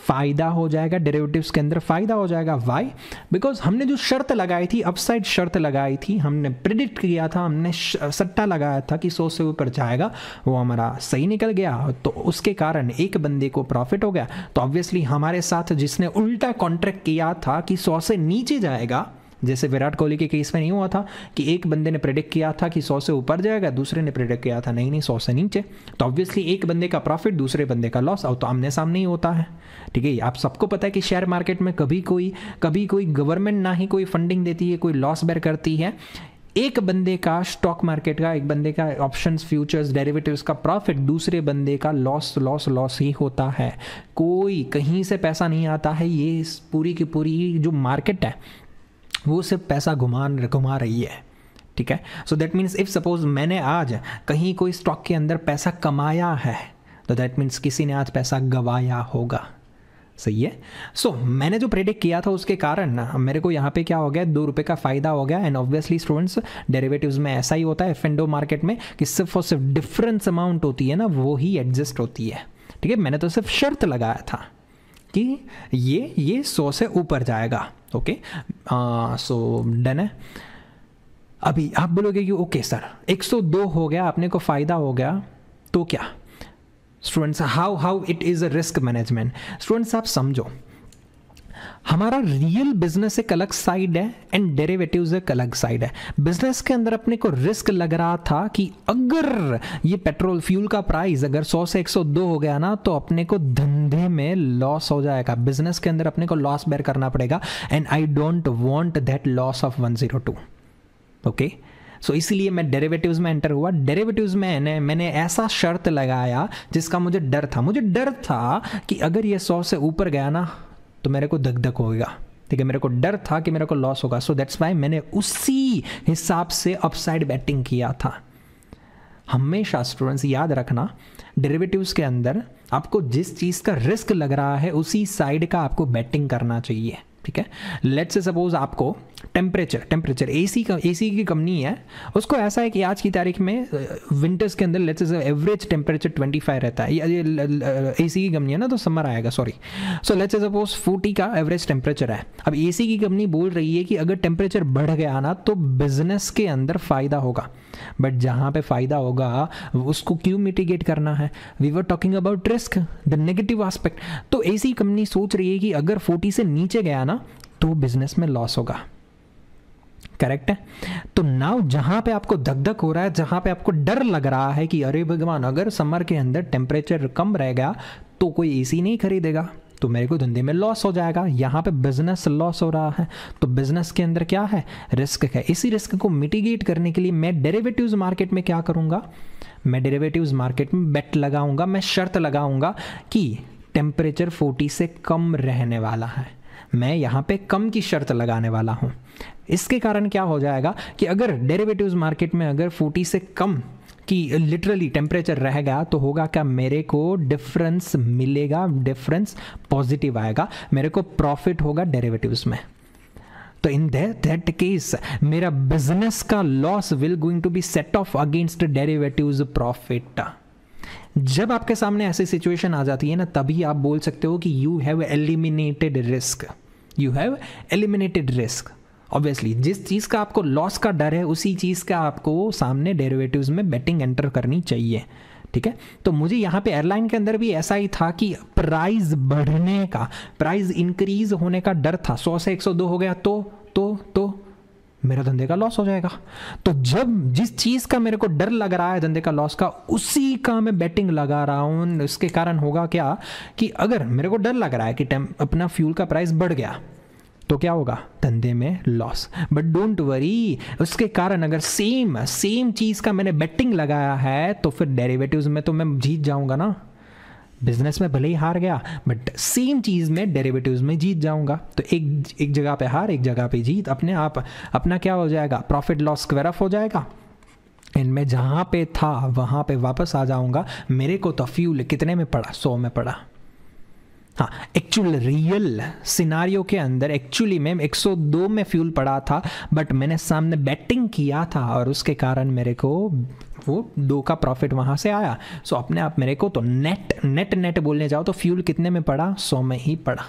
फ़ायदा हो जाएगा डेरिवेटिव्स के अंदर फ़ायदा हो जाएगा वाई बिकॉज हमने जो शर्त लगाई थी अपसाइड शर्त लगाई थी हमने प्रिडिक्ट किया था हमने सट्टा लगाया था कि सौ से ऊपर जाएगा वो हमारा सही निकल गया तो उसके कारण एक बंदे को प्रॉफिट हो गया तो ऑब्वियसली हमारे साथ जिसने उल्टा कॉन्ट्रैक्ट किया था कि सौ से नीचे जाएगा जैसे विराट कोहली के केस में नहीं हुआ था कि एक बंदे ने प्रेडिक्ट किया था कि सौ से ऊपर जाएगा दूसरे ने प्रेडिक्ट किया था नहीं नहीं सौ से नीचे तो ऑब्वियसली एक बंदे का प्रॉफिट दूसरे बंदे का लॉस और तो आमने सामने ही होता है ठीक है आप सबको पता है कि शेयर मार्केट में कभी कोई कभी कोई गवर्नमेंट ना ही कोई फंडिंग देती है कोई लॉस बेर करती है एक बंदे का स्टॉक मार्केट का एक बंदे का ऑप्शंस फ्यूचर्स डेरिवेटिव्स का प्रॉफिट दूसरे बंदे का लॉस लॉस लॉस ही होता है कोई कहीं से पैसा नहीं आता है ये पूरी की पूरी जो मार्केट है वो सिर्फ पैसा घुमा घुमा रही है ठीक है so that means if suppose मैंने आज कहीं कोई स्टॉक के अंदर पैसा कमाया है तो दैट मीन्स किसी ने आज पैसा गवाया होगा सही है सो so, मैंने जो प्रेडिक्ट किया था उसके कारण ना मेरे को यहाँ पे क्या हो गया दो रुपये का फायदा हो गया एंड ऑब्वियसली स्टूडेंट्स डेरिवेटिव्स में ऐसा ही होता है एफ फेंडो मार्केट में कि सिर्फ और सिर्फ डिफरेंस अमाउंट होती है ना वो ही एडजस्ट होती है ठीक है मैंने तो सिर्फ शर्त लगाया था कि ये ये सौ से ऊपर जाएगा ओके सो डन है अभी आप बोलोगे कि ओके सर 102 हो गया आपने को फ़ायदा हो गया तो क्या students how how it is a risk management students आप समझो हमारा रियल बिजनेस एक अलग साइड है एंड डेरेवेटिव एक अलग साइड है बिजनेस के अंदर अपने को रिस्क लग रहा था कि अगर ये पेट्रोल फ्यूल का प्राइस अगर 100 से 102 हो गया ना तो अपने को धंधे में लॉस हो जाएगा बिजनेस के अंदर अपने को लॉस बेयर करना पड़ेगा and I don't want that loss of 102 okay okay? So so, इसीलिए मैं डेरेवेटिव में एंटर हुआ डेरेवेटिव में ने, मैंने ऐसा शर्त लगाया जिसका मुझे डर था मुझे डर था कि अगर ये सौ से ऊपर गया ना तो मेरे को धक धक होगा ठीक है मेरे को डर था कि मेरे को लॉस होगा सो दैट्स वाई मैंने उसी हिसाब से अपसाइड बैटिंग किया था हमेशा स्टूडेंट्स याद रखना डेरिवेटिव्स के अंदर आपको जिस चीज़ का रिस्क लग रहा है उसी साइड का आपको बैटिंग करना चाहिए ठीक है लेट्स से सपोज आपको टेम्परेचर टेम्परेचर ए सी का सी की कंपनी है उसको ऐसा है कि आज की तारीख में विंटर्स के अंदर let's average temperature twenty five रहता है ए सी की कंपनी है ना तो समर आएगा sorry so let's say suppose forty का एवरेज टेम्परेचर है अब ए सी की कंपनी बोल रही है कि अगर टेम्परेचर बढ़ गया ना तो बिजनेस के अंदर फ़ायदा होगा बट जहाँ पे फ़ायदा होगा उसको क्यों मिटिगेट करना है we were talking about risk the negative aspect तो ऐसी कंपनी सोच रही है कि अगर फोर्टी से नीचे गया ना तो बिजनेस में लॉस होगा करेक्ट है तो नाउ जहां पे आपको धक धक हो रहा है जहां पे आपको डर लग रहा है कि अरे भगवान अगर समर के अंदर टेम्परेचर कम रह गया तो कोई एसी नहीं खरीदेगा तो मेरे को धंधे में लॉस हो जाएगा यहाँ पे बिजनेस लॉस हो रहा है तो बिजनेस के अंदर क्या है रिस्क है इसी रिस्क को मिटिगेट करने के लिए मैं डेरेवेटिव्स मार्केट में क्या करूँगा मैं डेरेवेटिव मार्केट में बेट लगाऊंगा मैं शर्त लगाऊंगा कि टेम्परेचर 40 से कम रहने वाला है मैं यहाँ पे कम की शर्त लगाने वाला हूँ इसके कारण क्या हो जाएगा कि अगर डेरिवेटिव्स मार्केट में अगर 40 से कम कि लिटरली टेम्परेचर रहेगा तो होगा क्या मेरे को डिफरेंस मिलेगा डिफरेंस पॉजिटिव आएगा मेरे को प्रॉफिट होगा डेरिवेटिव्स में तो इन दैट केस मेरा बिजनेस का loss will going to be set off against derivative profit जब आपके सामने ऐसी सिचुएशन आ जाती है ना तभी आप बोल सकते हो कि you have eliminated risk you have eliminated risk obviously जिस चीज़ का आपको लॉस का डर है उसी चीज़ का आपको सामने डेरिवेटिव्स में बेटिंग एंटर करनी चाहिए ठीक है तो मुझे यहाँ पे एयरलाइन के अंदर भी ऐसा ही था कि प्राइस बढ़ने का प्राइस इंक्रीज होने का डर था 100 से 102 हो गया तो तो तो मेरा धंधे का लॉस हो जाएगा तो जब जिस चीज़ का मेरे को डर लग रहा है धंधे का लॉस का उसी का मैं बेटिंग लगा रहा हूँ उसके कारण होगा क्या कि अगर मेरे को डर लग रहा है कि अपना फ्यूल का प्राइस बढ़ गया तो क्या होगा धंधे में लॉस बट डोंट वरी उसके कारण अगर सेम सेम चीज़ का मैंने बेटिंग लगाया है तो फिर डेरिवेटिव्स में तो मैं जीत जाऊंगा ना बिजनेस में भले ही हार गया बट सेम चीज़ में डेरिवेटिव्स में जीत जाऊंगा तो एक एक जगह पे हार एक जगह पे जीत अपने आप अपना क्या हो जाएगा प्रॉफिट लॉस स्क्वायर ऑफ हो जाएगा एंड मैं जहाँ पे था वहाँ पे वापस आ जाऊँगा मेरे को तो फ्यूल कितने में पड़ा सौ में पड़ा हाँ एक्चुअल रियल सिनारियों के अंदर एक्चुअली मैम 102 में फ्यूल पड़ा था बट मैंने सामने बैटिंग किया था और उसके कारण मेरे को वो दो का प्रॉफिट वहाँ से आया सो so, अपने आप मेरे को तो नेट नेट नेट बोलने जाओ तो फ्यूल कितने में पड़ा सौ में ही पड़ा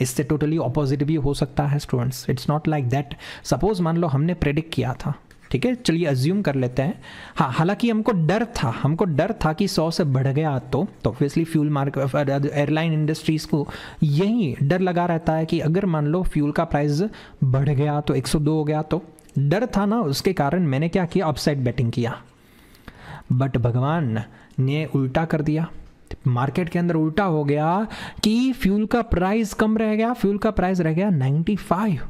इससे टोटली ऑपोजिट भी हो सकता है students it's not like that suppose मान लो हमने प्रेडिक्ट किया था ठीक है चलिए अज्यूम कर लेते हैं हाँ हालांकि हमको डर था हमको डर था कि सौ से बढ़ गया तो तो obviously fuel mark airline industries को यही डर लगा रहता है कि अगर मान लो फ्यूल का प्राइस बढ़ गया तो 102 हो गया तो डर था ना उसके कारण मैंने क्या किया अपसाइड बैटिंग किया बट भगवान ने उल्टा कर दिया मार्केट के अंदर उल्टा हो गया कि फ्यूल का प्राइस कम रह गया फ्यूल का प्राइस रह गया फाइव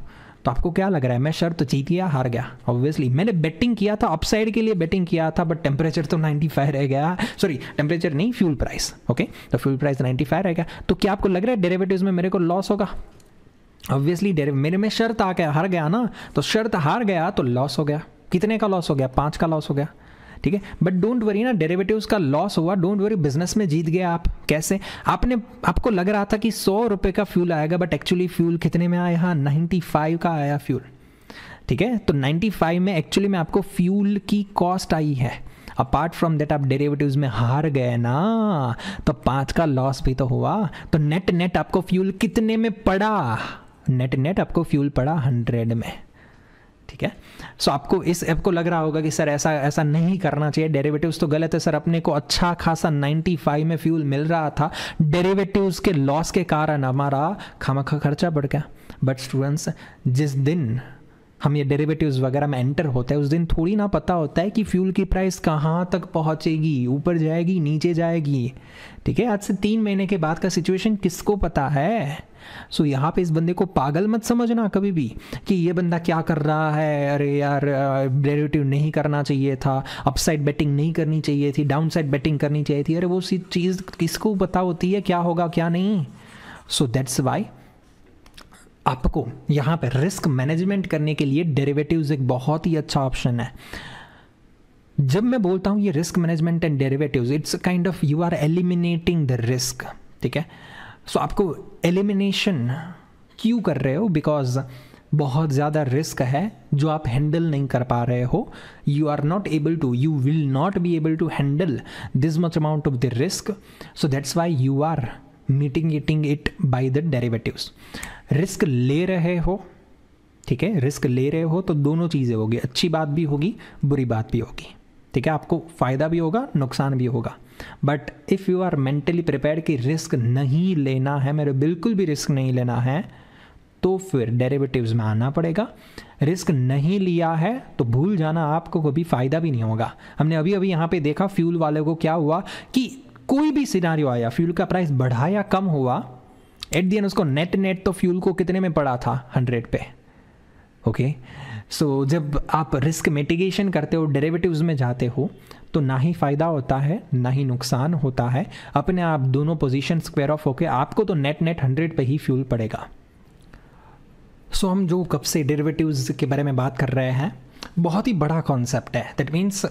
तो आपको क्या लग रहा है मैं शर्त तो जीत गया हार गया ऑब्वियसली मैंने बेटिंग किया था अपसाइड के लिए बेटिंग किया था बट टेम्परेचर तो 95 रह गया सॉरी टेम्परेचर नहीं फ्यूल प्राइस ओके तो फ्यूल प्राइस 95 रह गया तो क्या आपको लग रहा है डेरेवेटिव में मेरे को लॉस होगा ऑब्वियसली मेरे में शर्त आ गया हार गया ना तो शर्त हार गया तो लॉस हो गया कितने का लॉस हो गया पाँच का लॉस हो गया ठीक है बट डोंट वरी ना डेरेवेटिव का लॉस हुआ डोंट वरी बिजनेस में जीत गए आप कैसे आपने आपको लग रहा था कि सौ रुपये का फ्यूल आएगा बट एक्चुअली फ्यूल कितने में आया हाँ नाइन्टी फाइव का आया फ्यूल ठीक है तो नाइन्टी फाइव में एक्चुअली में आपको फ्यूल की कॉस्ट आई है अपार्ट फ्रॉम दैट आप डेरेवेटिव में हार गए ना तो पांच का लॉस भी तो हुआ तो नेट नेट आपको फ्यूल कितने में पड़ा नेट नेट आपको फ्यूल पड़ा हंड्रेड में ठीक है सो so, आपको इस ऐप को लग रहा होगा कि सर ऐसा ऐसा नहीं करना चाहिए डेरिवेटिव्स तो गलत है सर अपने को अच्छा खासा 95 में फ्यूल मिल रहा था डेरिवेटिव्स के लॉस के कारण हमारा खमखा खर्चा बढ़ गया बट स्टूडेंट्स जिस दिन हम ये डेरिवेटिव्स वगैरह में एंटर होता है उस दिन थोड़ी ना पता होता है कि फ्यूल की प्राइस कहाँ तक पहुँचेगी ऊपर जाएगी नीचे जाएगी ठीक है आज से तीन महीने के बाद का सिचुएशन किसको पता है सो so, यहाँ पे इस बंदे को पागल मत समझना कभी भी कि ये बंदा क्या कर रहा है अरे यार डेरेटिव नहीं करना चाहिए था अपसाइड बैटिंग नहीं करनी चाहिए थी डाउनसाइड बैटिंग करनी चाहिए थी अरे वो सी चीज़ किसको पता होती है क्या होगा क्या नहीं सो दैट्स वाई आपको यहाँ पर रिस्क मैनेजमेंट करने के लिए डेरेवेटिव एक बहुत ही अच्छा ऑप्शन है जब मैं बोलता हूँ ये risk management and derivative it's kind of you are eliminating the risk ठीक है सो आपको एलिमिनेशन क्यों कर रहे हो बिकॉज बहुत ज़्यादा रिस्क है जो आप हैंडल नहीं कर पा रहे हो you are not able to you will not be able to handle this much amount of the risk so that's why you are meeting eating it by the derivatives risk ले रहे हो ठीक है रिस्क ले रहे हो तो दोनों चीज़ें होगी अच्छी बात भी होगी बुरी बात भी होगी ठीक है आपको फ़ायदा भी होगा नुकसान भी होगा but if you are mentally prepare कि रिस्क नहीं लेना है मेरे बिल्कुल भी रिस्क नहीं लेना है तो फिर डेरिवेटिव्स में आना पड़ेगा रिस्क नहीं लिया है तो भूल जाना आपको कभी फ़ायदा भी नहीं होगा हमने अभी अभी यहाँ पे देखा फ्यूल वाले को क्या हुआ कि कोई भी सिनारियो आया फ्यूल का प्राइस बढ़ा या कम हुआ एट दी एंड उसको नेट नेट तो फ्यूल को कितने में पड़ा था हंड्रेड पे ओके okay? सो so, जब आप रिस्क मिटिगेशन करते हो डेरिवेटिव्स में जाते हो तो ना ही फ़ायदा होता है ना ही नुकसान होता है अपने आप दोनों पोजीशन स्क्वेयर ऑफ होके आपको तो नेट नेट हंड्रेड पे ही फ्यूल पड़ेगा सो so, हम जो कब से डेरिवेटिव्स के बारे में बात कर रहे हैं बहुत ही बड़ा कॉन्सेप्ट है दैट मीन्स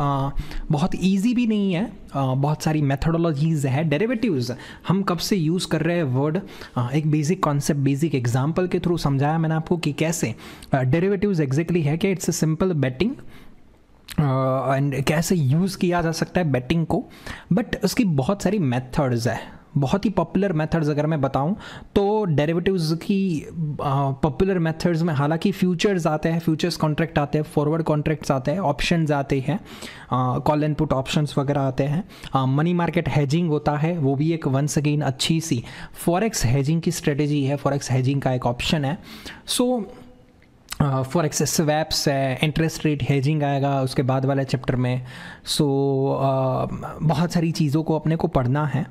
आ, बहुत इजी भी नहीं है आ, बहुत सारी मेथडोलॉजीज़ है डेरिवेटिव्स हम कब से यूज़ कर रहे हैं वर्ड एक बेसिक कॉन्सेप्ट बेसिक एग्जांपल के थ्रू समझाया मैंने आपको कि कैसे डेरिवेटिव्स एग्जैक्टली है कि it's a simple betting and कैसे यूज़ किया जा सकता है बेटिंग को बट उसकी बहुत सारी मेथड्स है बहुत ही पॉपुलर मेथड्स अगर मैं बताऊं तो डेरिवेटिव्स की पॉपुलर मेथड्स में हालांकि फ्यूचर्स आते हैं फ्यूचर्स कॉन्ट्रैक्ट आते हैं फॉरवर्ड कॉन्ट्रैक्ट्स आते हैं ऑप्शन आते हैं कॉल एंड पुट ऑप्शंस वगैरह आते हैं मनी मार्केट हैजिंग होता है वो भी एक वंस अगेन अच्छी सी फॉरेक्स हैजिंग की स्ट्रेटेजी है फॉरेक्स हैजिंग का एक ऑप्शन है so so, forex swaps है इंटरेस्ट रेट हेजिंग आएगा उसके बाद वाले चैप्टर में सो so, uh, बहुत सारी चीज़ों को अपने को पढ़ना है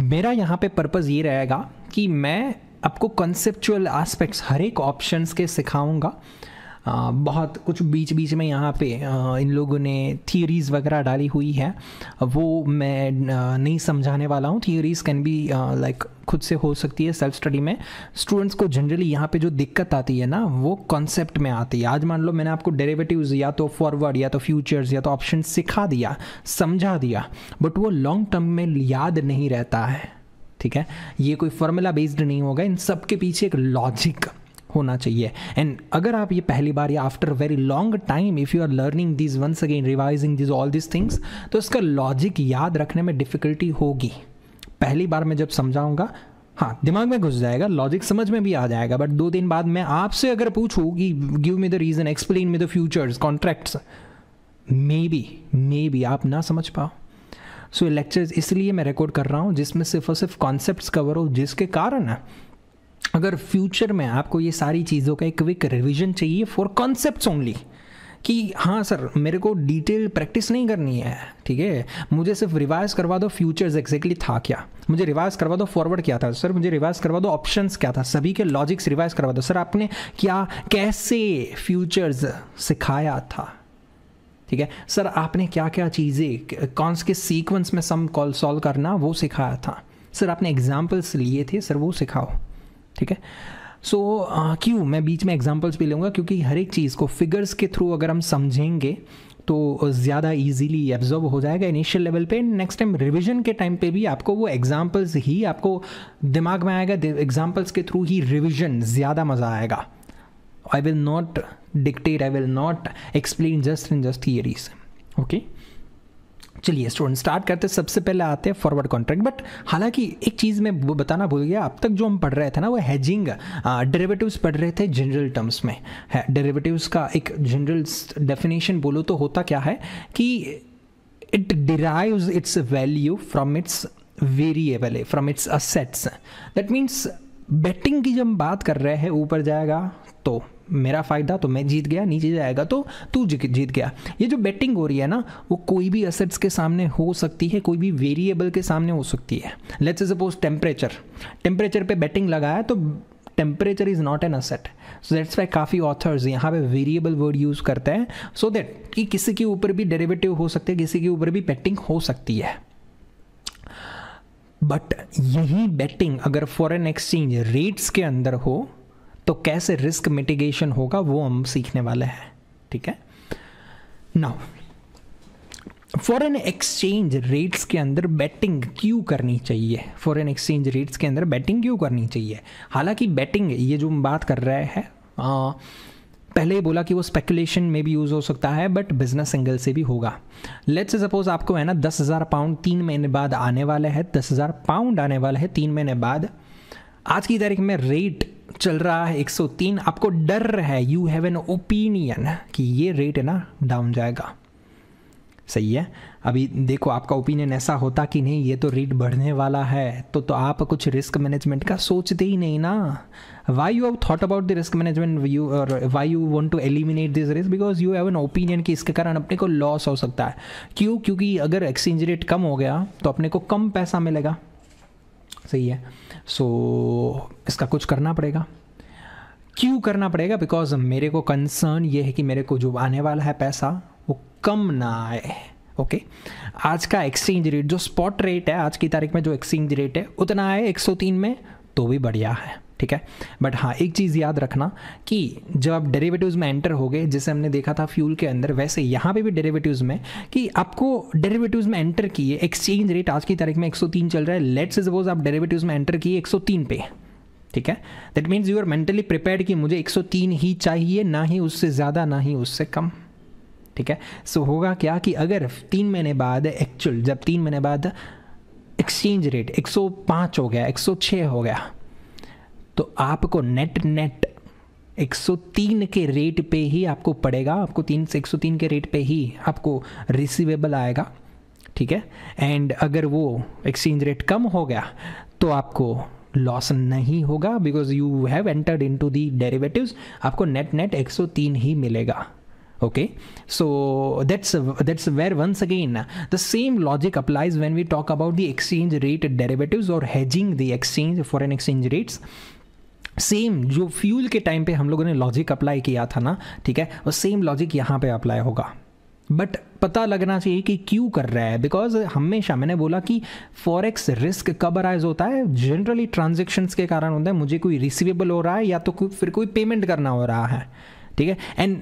मेरा यहाँ पे पर्पज़ ये रहेगा कि मैं आपको कंसेप्चुअल एस्पेक्ट्स हर एक ऑप्शंस के सिखाऊंगा बहुत कुछ बीच बीच में यहाँ पे इन लोगों ने थियोरीज़ वगैरह डाली हुई है वो मैं नहीं समझाने वाला हूँ थियरीज़ कैन बी लाइक खुद से हो सकती है सेल्फ स्टडी में स्टूडेंट्स को जनरली यहाँ पे जो दिक्कत आती है ना वो कॉन्सेप्ट में आती है आज मान लो मैंने आपको डेरिवेटिव्स या तो फॉरवर्ड या तो फ्यूचर्स या तो ऑप्शन सिखा दिया समझा दिया बट वो लॉन्ग टर्म में याद नहीं रहता है ठीक है ये कोई फॉर्मूला बेस्ड नहीं होगा इन सब के पीछे एक लॉजिक होना चाहिए एंड अगर आप ये पहली बार या after very long time if you are learning this once again revising this all this things तो इसका लॉजिक याद रखने में डिफ़िकल्टी होगी पहली बार मैं जब समझाऊंगा हाँ दिमाग में घुस जाएगा लॉजिक समझ में भी आ जाएगा बट दो दिन बाद मैं आपसे अगर पूछूँ कि give me the reason explain me the futures contracts maybe maybe आप ना समझ पाओ सो so, लेक्चर्स इसलिए मैं रिकॉर्ड कर रहा हूँ जिसमें सिर्फ और सिर्फ कॉन्सेप्ट कवर हो जिसके कारण अगर फ्यूचर में आपको ये सारी चीज़ों का एक क्विक रिविजन चाहिए फॉर कॉन्सेप्ट ओनली कि हाँ सर मेरे को डिटेल प्रैक्टिस नहीं करनी है ठीक है मुझे सिर्फ रिवाइज करवा दो फ्यूचर्स एग्जैक्टली था क्या मुझे रिवाइज करवा दो फॉरवर्ड क्या था सर मुझे रिवाइज करवा दो ऑप्शंस क्या था सभी के लॉजिक्स रिवाइज करवा दो सर आपने क्या कैसे फ्यूचर्स सिखाया था ठीक है सर आपने क्या क्या चीज़ें कौन से सीक्वेंस में सम कॉल सॉल्व करना वो सिखाया था सर आपने एग्जाम्पल्स लिए थे सर वो सिखाओ ठीक है सो so, uh, क्यों मैं बीच में एग्जांपल्स भी लूँगा क्योंकि हर एक चीज़ को फिगर्स के थ्रू अगर हम समझेंगे तो ज़्यादा इजीली एब्जॉर्व हो जाएगा इनिशियल लेवल पे नेक्स्ट टाइम रिवीजन के टाइम पे भी आपको वो एग्जांपल्स ही आपको दिमाग में आएगा एग्जांपल्स के थ्रू ही रिवीजन ज़्यादा मज़ा आएगा I will not dictate I will not explain just in just theories okay चलिए स्टूडेंट स्टार्ट करते सबसे पहले आते हैं फॉरवर्ड कॉन्ट्रैक्ट बट हालांकि एक चीज़ मैं वो बताना भूल गया अब तक जो हम पढ़ रहे थे ना वो हैजिंग डेरिवेटिव्स पढ़ रहे थे जनरल टर्म्स में डेरिवेटिव्स का एक जनरल डेफिनेशन बोलो तो होता क्या है कि it derives its value from its variable from its assets that means betting की जब हम बात कर रहे हैं ऊपर जाएगा तो मेरा फ़ायदा तो मैं जीत गया नीचे जाएगा तो तू जीत गया ये जो बेटिंग हो रही है ना वो कोई भी असेट्स के सामने हो सकती है कोई भी वेरिएबल के सामने हो सकती है लेट्स सपोज टेम्परेचर टेम्परेचर पे बेटिंग लगाया तो temperature is not an asset so that's why काफ़ी ऑथर्स यहाँ पे वेरिएबल वर्ड यूज़ करते हैं सो दैट कि किसी के ऊपर भी डेरिवेटिव हो सकते हैं किसी के ऊपर भी बेटिंग हो सकती है बट यही बेटिंग अगर फॉरेन एक्सचेंज रेट्स के अंदर हो तो कैसे रिस्क मिटिगेशन होगा वो हम सीखने वाले हैं ठीक है नाउ फॉरेन एक्सचेंज रेट्स के अंदर बैटिंग क्यों करनी चाहिए फॉरेन एक्सचेंज रेट्स के अंदर बैटिंग क्यों करनी चाहिए हालांकि बैटिंग ये जो हम बात कर रहे हैं पहले ही बोला कि वो स्पेकुलेशन में भी यूज़ हो सकता है बट बिजनेस एंगल से भी होगा लेट्स सपोज आपको है ना दस हज़ार पाउंड तीन महीने बाद आने वाले है दस हज़ार पाउंड आने वाले है तीन महीने बाद आज की तारीख में रेट चल रहा है 103 आपको डर है यू हैव एन ओपिनियन कि ये रेट है ना डाउन जाएगा सही है अभी देखो आपका ओपिनियन ऐसा होता कि नहीं ये तो रेट बढ़ने वाला है तो तो आप कुछ रिस्क मैनेजमेंट का सोचते ही नहीं ना why you have thought about the risk management you और why you want to eliminate this risk because you have an opinion कि इसके कारण अपने को लॉस हो सकता है क्यों क्योंकि अगर एक्सचेंज रेट कम हो गया तो अपने को कम पैसा मिलेगा सही है सो so, इसका कुछ करना पड़ेगा क्यों करना पड़ेगा बिकॉज मेरे को कंसर्न ये है कि मेरे को जो आने वाला है पैसा वो कम ना आए ओके okay? आज का एक्सचेंज रेट जो स्पॉट रेट है आज की तारीख में जो एक्सचेंज रेट है उतना आए 103 में तो भी बढ़िया है ठीक है बट हाँ एक चीज़ याद रखना कि जब आप डेरेवेटिवज़ में एंटर हो गए जैसे हमने देखा था फ्यूल के अंदर वैसे यहाँ पे भी डेरिवेटिव्स में कि आपको डेरेवेटिवज़ में एंटर किए एक्सचेंज रेट आज की तारीख में 103 चल रहा है लेट्स सपोज आप डेरेवेटिव में एंटर किए 103 पे ठीक है that means you are mentally prepare कि मुझे 103 ही चाहिए ना ही उससे ज़्यादा ना ही उससे कम ठीक है सो so, होगा क्या कि अगर तीन महीने बाद एक्चुअल जब तीन महीने बाद एक्सचेंज रेट 105 हो गया 106 हो गया तो आपको नेट नेट 103 के रेट पे ही आपको पड़ेगा आपको तीन से एक के रेट पे ही आपको रिसीवेबल आएगा ठीक है एंड अगर वो एक्सचेंज रेट कम हो गया तो आपको लॉस नहीं होगा because you have entered into the derivative आपको नेट नेट 103 ही मिलेगा okay so that's that's where once again the same logic applies when we talk about the exchange rate derivative और hedging the exchange foreign exchange rates same जो fuel के time पे हम लोगों ने लॉजिक अप्लाई किया था ना ठीक है और सेम लॉजिक यहाँ पे अप्लाई होगा बट पता लगना चाहिए कि क्यों कर रहा है बिकॉज हमेशा मैंने बोला कि फॉरेक्स रिस्क कब अराइज होता है जनरली ट्रांजेक्शन्स के कारण होता है मुझे कोई रिसीवेबल हो रहा है या तो कोई फिर कोई पेमेंट करना हो रहा है ठीक है एंड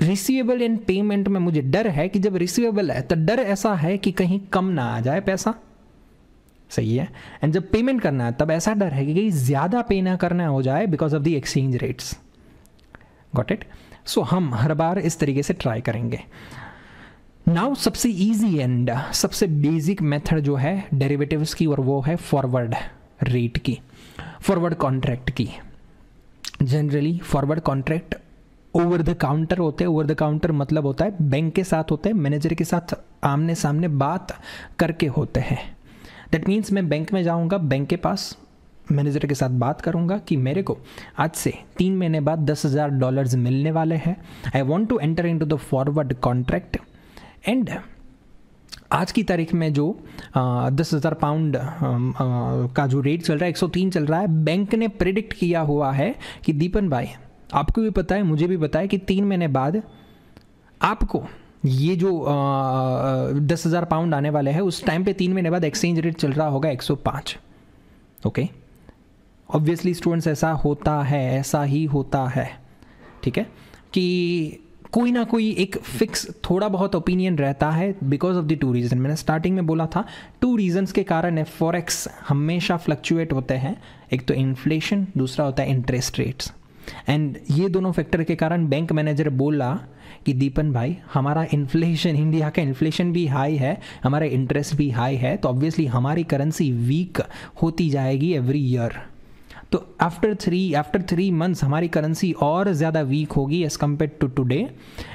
रिसीवेबल एंड पेमेंट में मुझे डर है कि जब रिसीवेबल है तो डर ऐसा है कि कहीं कम ना आ जाए पैसा सही है एंड जब पेमेंट करना है तब ऐसा डर है कि कहीं ज़्यादा पे ना करना हो जाए because of the exchange rates got it so हम हर बार इस तरीके से ट्राई करेंगे नाउ सबसे ईजी एंड सबसे बेसिक मेथड जो है डेरिवेटिव्स की और वो है फॉरवर्ड रेट की फॉरवर्ड कॉन्ट्रैक्ट की generally forward contract over the counter होते हैं ओवर द काउंटर मतलब होता है बैंक के साथ होते हैं मैनेजर के साथ आमने सामने बात करके होते हैं दैट मीन्स मैं बैंक में जाऊँगा बैंक के पास मैनेजर के साथ बात करूंगा कि मेरे को आज से तीन महीने बाद दस हज़ार डॉलर्स मिलने वाले हैं I want to enter into the forward contract and आज की तारीख में जो आ, दस हज़ार पाउंड का जो रेट चल रहा है एक सौ तीन चल रहा है बैंक ने प्रिडिक्ट किया हुआ है कि दीपन भाई आपको भी पता है मुझे भी पता है कि तीन महीने बाद आपको ये जो दस हज़ार पाउंड आने वाले हैं उस टाइम पे तीन महीने बाद एक्सचेंज रेट चल रहा होगा एक सौ पाँच ओके ऑब्वियसली स्टूडेंट्स ऐसा होता है ऐसा ही होता है ठीक है कि कोई ना कोई एक फिक्स थोड़ा बहुत ओपिनियन रहता है because of the two reason मैंने स्टार्टिंग में बोला था टू रीजंस के कारण फॉरेक्स हमेशा फ्लक्चुएट होते हैं एक तो इन्फ्लेशन दूसरा होता है इंटरेस्ट रेट्स एंड ये दोनों फैक्टर के कारण बैंक मैनेजर बोला कि दीपन भाई हमारा इन्फ्लेशन इंडिया का इन्फ्लेशन भी हाई है हमारा इंटरेस्ट भी हाई है तो ऑब्वियसली हमारी करेंसी वीक होती जाएगी एवरी ईयर तो after three after three months हमारी करेंसी और ज़्यादा वीक होगी as compare to today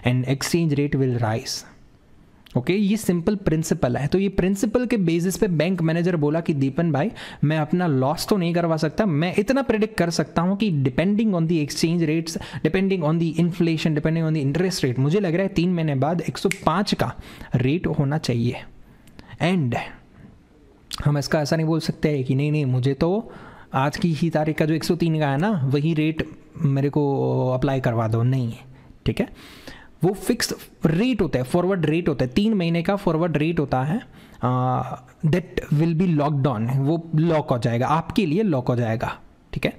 and exchange rate will rise okay okay, ये सिंपल प्रिंसिपल है तो ये प्रिंसिपल के बेसिस पे बैंक मैनेजर बोला कि दीपन भाई मैं अपना लॉस तो नहीं करवा सकता मैं इतना प्रिडिक्ट कर सकता हूँ कि depending on the exchange rates depending on the inflation depending on the interest rate मुझे लग रहा है तीन महीने बाद 105 का रेट होना चाहिए एंड हम इसका ऐसा नहीं बोल सकते हैं कि नहीं नहीं मुझे तो आज की ही तारीख का जो 103 का है ना वही रेट मेरे को अप्लाई करवा दो नहीं ठीक है वो फिक्स रेट होता है फॉरवर्ड रेट होता है तीन महीने का फॉरवर्ड रेट होता है that will be locked on वो लॉक हो जाएगा आपके लिए लॉक हो जाएगा ठीक है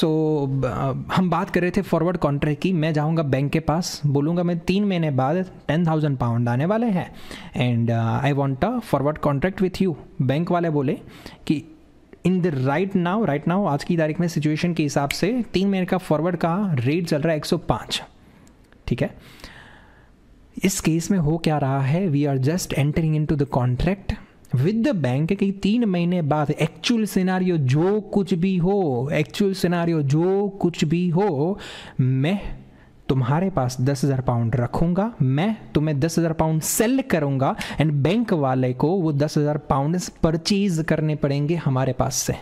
सो so, हम बात कर रहे थे फॉरवर्ड कॉन्ट्रैक्ट की मैं जाऊंगा बैंक के पास बोलूंगा मैं तीन महीने बाद टेन थाउजेंड पाउंड आने वाले हैं and I want a forward contract with you bank वाले बोले कि in the right now right now आज की तारीख में सिचुएशन के हिसाब से तीन महीने का फॉरवर्ड का रेट चल रहा है एक सौ पाँच ठीक है इस केस में हो क्या रहा है we are just entering into the contract with the bank के तीन महीने बाद एक्चुअल सिनारियो जो कुछ भी हो एक्चुअल सिनारियो जो कुछ भी हो मैं तुम्हारे पास दस हज़ार पाउंड रखूंगा मैं तुम्हें दस हज़ार पाउंड सेल करूंगा एंड बैंक वाले को वो दस हज़ार पाउंड परचेज करने पड़ेंगे हमारे पास से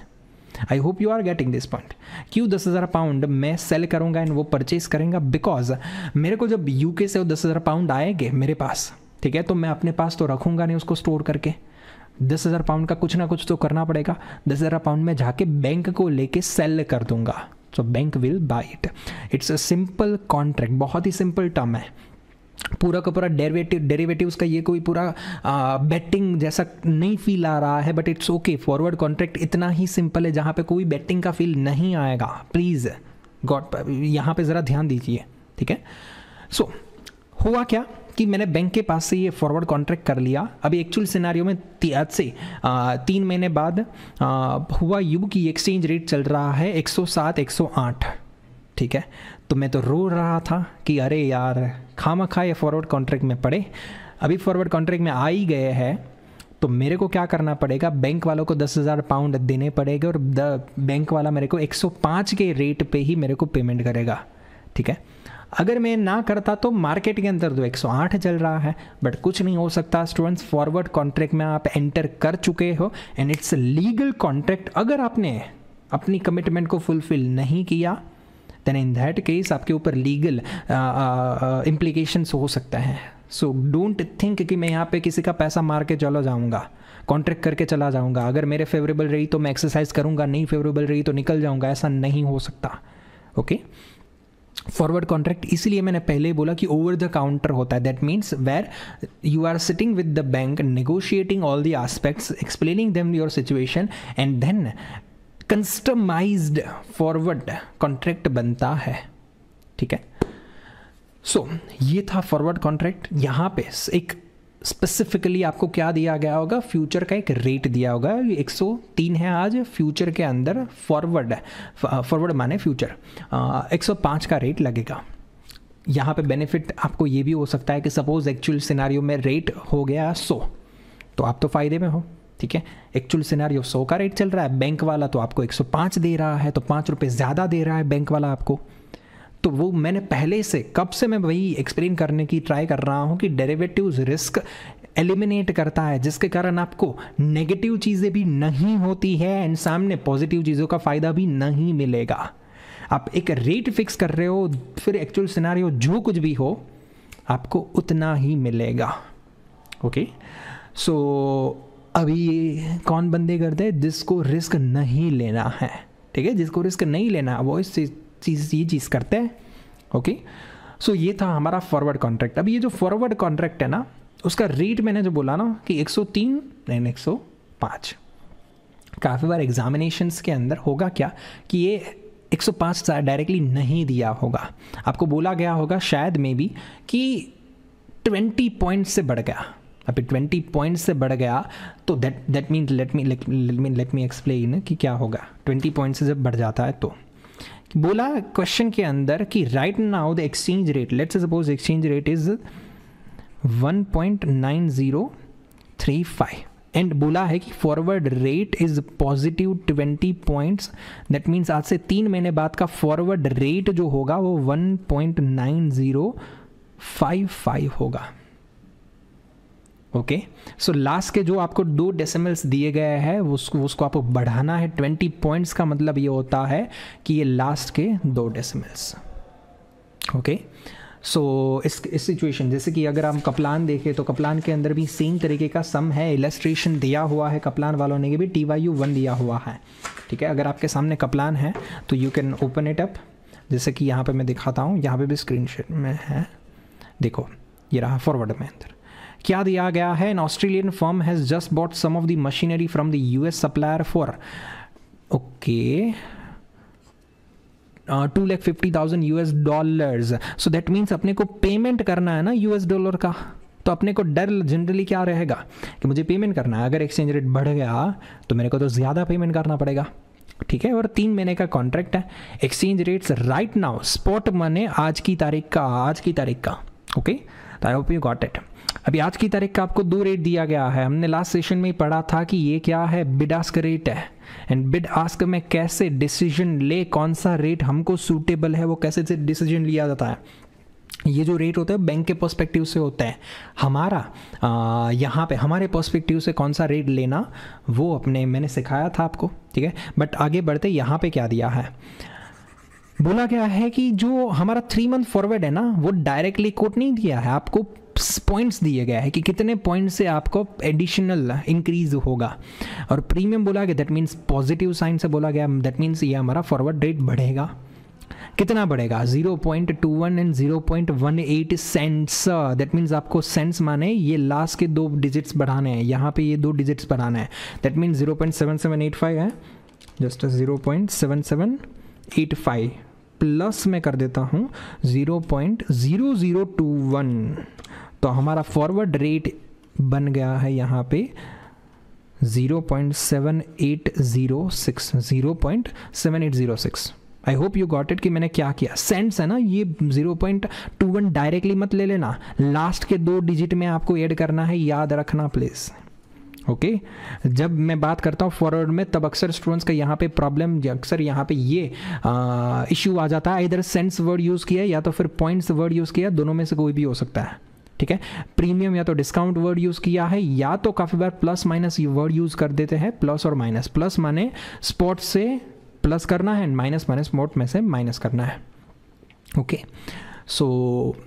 I hope you are getting this point क्यों दस हज़ार पाउंड मैं सेल करूंगा एंड वो परचेज करेंगे बिकॉज मेरे को जब यू से वो दस हज़ार पाउंड आएंगे मेरे पास ठीक है तो मैं अपने पास तो रखूंगा नहीं उसको स्टोर करके दस हज़ार पाउंड का कुछ ना कुछ तो करना पड़ेगा दस हज़ार पाउंड में जाके बैंक को लेके सेल कर दूंगा so bank will buy it it's a simple contract बहुत ही सिंपल टर्म है पूरा का पूरा डेरिवेटिव डेरिवेटिव्स का ये कोई पूरा बेटिंग जैसा नहीं फील आ रहा है but it's okay forward contract इतना ही सिंपल है जहाँ पे कोई बेटिंग का फील नहीं आएगा प्लीज़ गॉड यहाँ पे ज़रा ध्यान दीजिए ठीक है सो so, हुआ क्या कि मैंने बैंक के पास से ये फॉरवर्ड कॉन्ट्रैक्ट कर लिया अभी एक्चुअल सिनारियों में आज से आ, तीन महीने बाद आ, हुआ यू की एक्सचेंज रेट चल रहा है 107 108 ठीक है तो मैं तो रो रहा था कि अरे यार खामा खा ये फॉरवर्ड कॉन्ट्रैक्ट में पड़े अभी फॉरवर्ड कॉन्ट्रैक्ट में आ ही गए हैं तो मेरे को क्या करना पड़ेगा बैंक वालों को दस हज़ार पाउंड देने पड़ेंगे और द बैंक वाला मेरे को एक सौ पाँच के रेट पे ही मेरे को पेमेंट करेगा ठीक है अगर मैं ना करता तो मार्केट के अंदर तो 108 चल रहा है बट कुछ नहीं हो सकता स्टूडेंट्स फॉरवर्ड कॉन्ट्रैक्ट में आप एंटर कर चुके हो एंड इट्स लीगल कॉन्ट्रैक्ट अगर आपने अपनी कमिटमेंट को फुलफिल नहीं किया देन इन दैट केस आपके ऊपर लीगल इम्प्लीकेशंस हो सकता है सो डोंट थिंक कि मैं यहाँ पे किसी का पैसा मार के चला जाऊँगा कॉन्ट्रैक्ट करके चला जाऊँगा अगर मेरे फेवरेबल रही तो मैं एक्सरसाइज करूँगा नहीं फेवरेबल रही तो निकल जाऊँगा ऐसा नहीं हो सकता ओके okay? फॉरवर्ड कॉन्ट्रैक्ट इसलिए मैंने पहले बोला कि ओवर द काउंटर होता है that means where you are sitting with the bank negotiating all the aspects explaining them your situation and then customized forward contract बनता है ठीक है सो so, ये था फॉरवर्ड कॉन्ट्रैक्ट यहाँ पे एक स्पेसिफिकली आपको क्या दिया गया होगा फ्यूचर का एक रेट दिया होगा 103 है आज फ्यूचर के अंदर फॉरवर्ड फॉरवर्ड माने फ्यूचर 105 का रेट लगेगा यहाँ पे बेनिफिट आपको ये भी हो सकता है कि सपोज एक्चुअल सिनारियो में रेट हो गया सो तो आप तो फ़ायदे में हो ठीक है एक्चुअल सिनारियो सौ का रेट चल रहा है बैंक वाला तो आपको एक दे रहा है तो पाँच रुपये ज़्यादा दे रहा है बैंक वाला आपको तो वो मैंने पहले से कब से मैं वही एक्सप्लेन करने की ट्राई कर रहा हूँ कि डेरेवेटिव रिस्क एलिमिनेट करता है जिसके कारण आपको नेगेटिव चीज़ें भी नहीं होती है एंड सामने पॉजिटिव चीज़ों का फ़ायदा भी नहीं मिलेगा आप एक रेट फिक्स कर रहे हो फिर एक्चुअल सिनारियो जो कुछ भी हो आपको उतना ही मिलेगा ओके सो अभी कौन बंदे करते हैं जिसको रिस्क नहीं लेना है ठीक है जिसको रिस्क नहीं लेना वो इस चीज़ ये चीज़ करते हैं ओके सो ये था हमारा फॉरवर्ड कॉन्ट्रैक्ट अभी ये जो फॉरवर्ड कॉन्ट्रैक्ट है ना उसका रेट मैंने जो बोला ना कि 103 नहीं 105 काफ़ी बार एग्जामिनेशंस के अंदर होगा क्या कि ये 105 डायरेक्टली नहीं दिया होगा आपको बोला गया होगा शायद मे बी कि 20 पॉइंट से बढ़ गया अभी ट्वेंटी पॉइंट से बढ़ गया तो that that mean let me let me let me explain कि क्या होगा ट्वेंटी पॉइंट से जब बढ़ जाता है तो बोला क्वेश्चन के अंदर कि right now the exchange rate let's suppose exchange rate is 1.9035 and बोला है कि forward rate is positive 20 points that means आज से तीन महीने बाद का फॉरवर्ड रेट जो होगा वो 1.9055 होगा ओके सो लास्ट के जो आपको दो डेसिमल्स दिए गए हैं उसको उसको आपको बढ़ाना है ट्वेंटी पॉइंट्स का मतलब ये होता है कि ये लास्ट के दो डेसिमल्स ओके सो इस इस सिचुएशन जैसे कि अगर हम कपलान देखें तो कपलान के अंदर भी सेम तरीके का सम है इलेस्ट्रेशन दिया हुआ है कपलान वालों ने भी टी वाई यू वन दिया हुआ है ठीक है अगर आपके सामने कपलान है तो you can open it up जैसे कि यहाँ पे मैं दिखाता हूँ यहाँ पे भी स्क्रीन में है देखो ये रहा फॉरवर्ड में अंदर क्या दिया गया है an Australian firm has just bought some of the machinery from the US supplier for okay two lakh fifty thousand US dollars so that means अपने को पेमेंट करना है ना यूएस डॉलर का तो अपने को डर जनरली क्या रहेगा कि मुझे पेमेंट करना है अगर एक्सचेंज रेट बढ़ गया तो मेरे को तो ज़्यादा पेमेंट करना पड़ेगा ठीक है और तीन महीने का कॉन्ट्रैक्ट है exchange rates right now spot मने आज की तारीख का आज की तारीख का okay I hope you got it अभी आज की तारीख का आपको दो रेट दिया गया है हमने लास्ट सेशन में ही पढ़ा था कि ये क्या है बिड आस्क रेट है एंड बिड आस्क में कैसे डिसीजन ले कौन सा रेट हमको सूटेबल है वो कैसे डिसीजन लिया जाता है ये जो रेट होता है बैंक के पर्सपेक्टिव से होता है हमारा यहाँ पे हमारे पर्सपेक्टिव से कौन सा रेट लेना वो अपने मैंने सिखाया था आपको ठीक है बट आगे बढ़ते यहाँ पे क्या दिया है बोला गया है कि जो हमारा थ्री मंथ फॉरवर्ड है ना वो डायरेक्टली कोट नहीं दिया है आपको पॉइंट्स दिए गए हैं कि कितने पॉइंट से आपको एडिशनल इंक्रीज होगा और प्रीमियम बोला गया दैट मीन्स पॉजिटिव साइन से बोला गया दैट मीन्स ये हमारा फॉरवर्ड रेट बढ़ेगा कितना बढ़ेगा 0.21 एंड 0.18 सेंट्स दैट मीन्स आपको सेंट्स माने ये लास्ट के दो डिजिट्स बढ़ाने हैं यहाँ पे ये दो डिजिट्स बढ़ाना है दैट मीन्स 0.7785 है जस्ट 0.7785 प्लस मैं कर देता हूँ 0.0021 तो हमारा फॉरवर्ड रेट बन गया है यहाँ पे zero point seven eight zero six zero point seven eight zero six I hope you got it कि मैंने क्या किया सेंट्स है ना ये 0.21 डायरेक्टली मत ले लेना लास्ट के दो डिजिट में आपको ऐड करना है याद रखना प्लीज़ ओके okay? जब मैं बात करता हूँ फॉरवर्ड में तब अक्सर स्टूडेंट्स का यहाँ पे प्रॉब्लम अक्सर यहाँ पे ये इश्यू आ जाता है इधर सेंस वर्ड यूज़ किया या तो फिर पॉइंट्स वर्ड यूज़ किया दोनों में से कोई भी हो सकता है ठीक है प्रीमियम या तो डिस्काउंट वर्ड यूज़ किया है या तो काफ़ी बार प्लस माइनस ये वर्ड यूज़ कर देते हैं प्लस और माइनस प्लस माने स्पॉट से प्लस करना है एंड माइनस माने स्पॉट में से माइनस करना है ओके okay. सो so,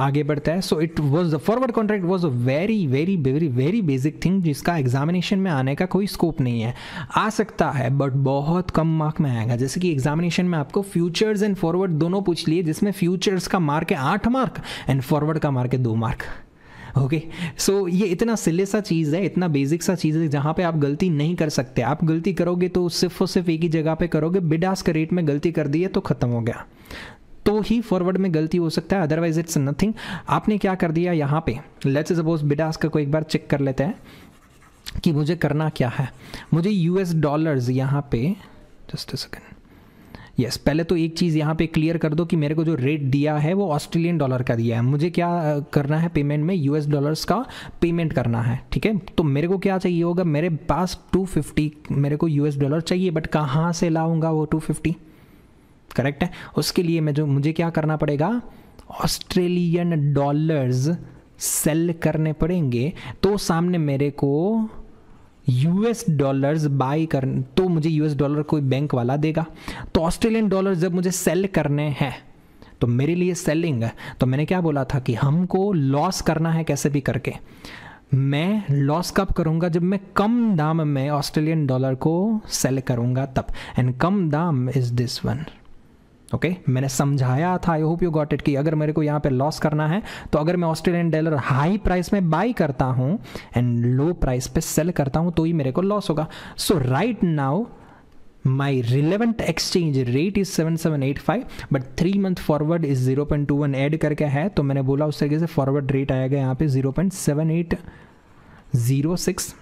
आगे बढ़ता है so it was the forward contract was a very very very very basic thing जिसका एग्जामिनेशन में आने का कोई स्कोप नहीं है आ सकता है बट बहुत कम मार्क में आएगा जैसे कि एग्जामिनेशन में आपको फ्यूचर्स एंड फॉरवर्ड दोनों पूछ लिए जिसमें फ्यूचर्स का मार्क है आठ मार्क एंड फॉरवर्ड का मार्क है दो mark okay okay. So so, ये इतना सिले सा चीज़ है इतना बेसिक सा चीज़ है जहाँ पे आप गलती नहीं कर सकते आप गलती करोगे तो सिर्फ और सिर्फ एक ही जगह पे करोगे बिडास के रेट में गलती कर दी है तो ख़त्म हो गया तो ही फॉरवर्ड में गलती हो सकता है अदरवाइज इट्स नथिंग आपने क्या कर दिया यहाँ पे लेट्स सपोज बिडास्कर को एक बार चेक कर लेते हैं कि मुझे करना क्या है मुझे यूएस डॉलर्स यहाँ पे just a second yes yes, पहले तो एक चीज़ यहाँ पे क्लियर कर दो कि मेरे को जो रेट दिया है वो ऑस्ट्रेलियन डॉलर का दिया है मुझे क्या करना है पेमेंट में यूएस डॉलर्स का पेमेंट करना है ठीक है तो मेरे को क्या चाहिए होगा मेरे पास 250 मेरे को यूएस डॉलर चाहिए बट कहाँ से लाऊंगा वो 250 करेक्ट है उसके लिए मैं जो मुझे क्या करना पड़ेगा ऑस्ट्रेलियन डॉलर्स सेल करने पड़ेंगे तो सामने मेरे को यूएस डॉलर्स बाई कर तो मुझे यूएस डॉलर कोई बैंक वाला देगा तो ऑस्ट्रेलियन डॉलर जब मुझे सेल करने हैं तो मेरे लिए सेलिंग है तो मैंने क्या बोला था कि हमको लॉस करना है कैसे भी करके मैं लॉस कब करूँगा जब मैं कम दाम में ऑस्ट्रेलियन डॉलर को सेल करूँगा तब एंड कम दाम is this one okay okay? मैंने समझाया था I hope you got it कि अगर मेरे को यहाँ पे लॉस करना है तो अगर मैं ऑस्ट्रेलियन डॉलर हाई प्राइस में बाई करता हूँ एंड लो प्राइस पे सेल करता हूँ तो ही मेरे को लॉस होगा so right now my relevant exchange rate is seven seven eight five but three month forward is zero point two one add करके है तो मैंने बोला उस तरीके से फॉरवर्ड रेट आएगा यहाँ पे zero zero point seven eight six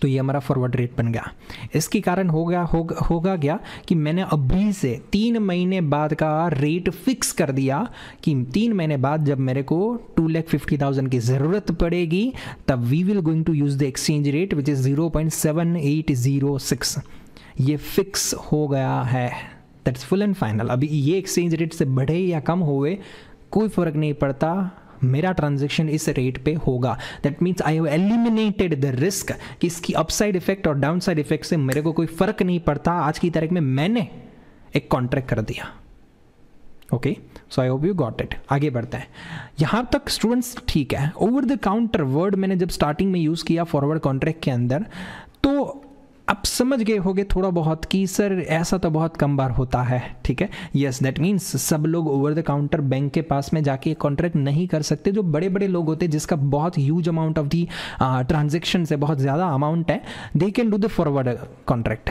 तो ये हमारा फॉरवर्ड रेट बन गया इसके कारण हो गया हो, होगा गया कि मैंने अभी से तीन महीने बाद का रेट फिक्स कर दिया कि तीन महीने बाद जब मेरे को टू लैख फिफ्टी थाउजेंड की ज़रूरत पड़ेगी तब we will going to use the exchange rate which is zero point seven eight zero six ये फिक्स हो गया है दैट्स फुल एंड फाइनल अभी ये एक्सचेंज रेट से बढ़े या कम हुए कोई फ़र्क नहीं पड़ता मेरा ट्रांजेक्शन इस रेट पे होगा that means I have eliminated the risk कि इसकी अपसाइड इफेक्ट और साइड इफेक्ट से मेरे को कोई फर्क नहीं पड़ता आज की तारीख में मैंने एक कॉन्ट्रैक्ट कर दिया okay so I hope you got it आगे बढ़ते हैं यहां तक स्टूडेंट्स ठीक है ओवर द काउंटर वर्ड मैंने जब स्टार्टिंग में यूज़ किया फॉरवर्ड कॉन्ट्रैक्ट के अंदर तो अब समझ गए होगे थोड़ा बहुत कि सर ऐसा तो बहुत कम बार होता है ठीक है यस दैट मीन्स सब लोग ओवर द काउंटर बैंक के पास में जाके कॉन्ट्रैक्ट नहीं कर सकते जो बड़े बड़े लोग होते हैं जिसका बहुत huge amount of the transaction है बहुत ज़्यादा अमाउंट है they can do the forward contract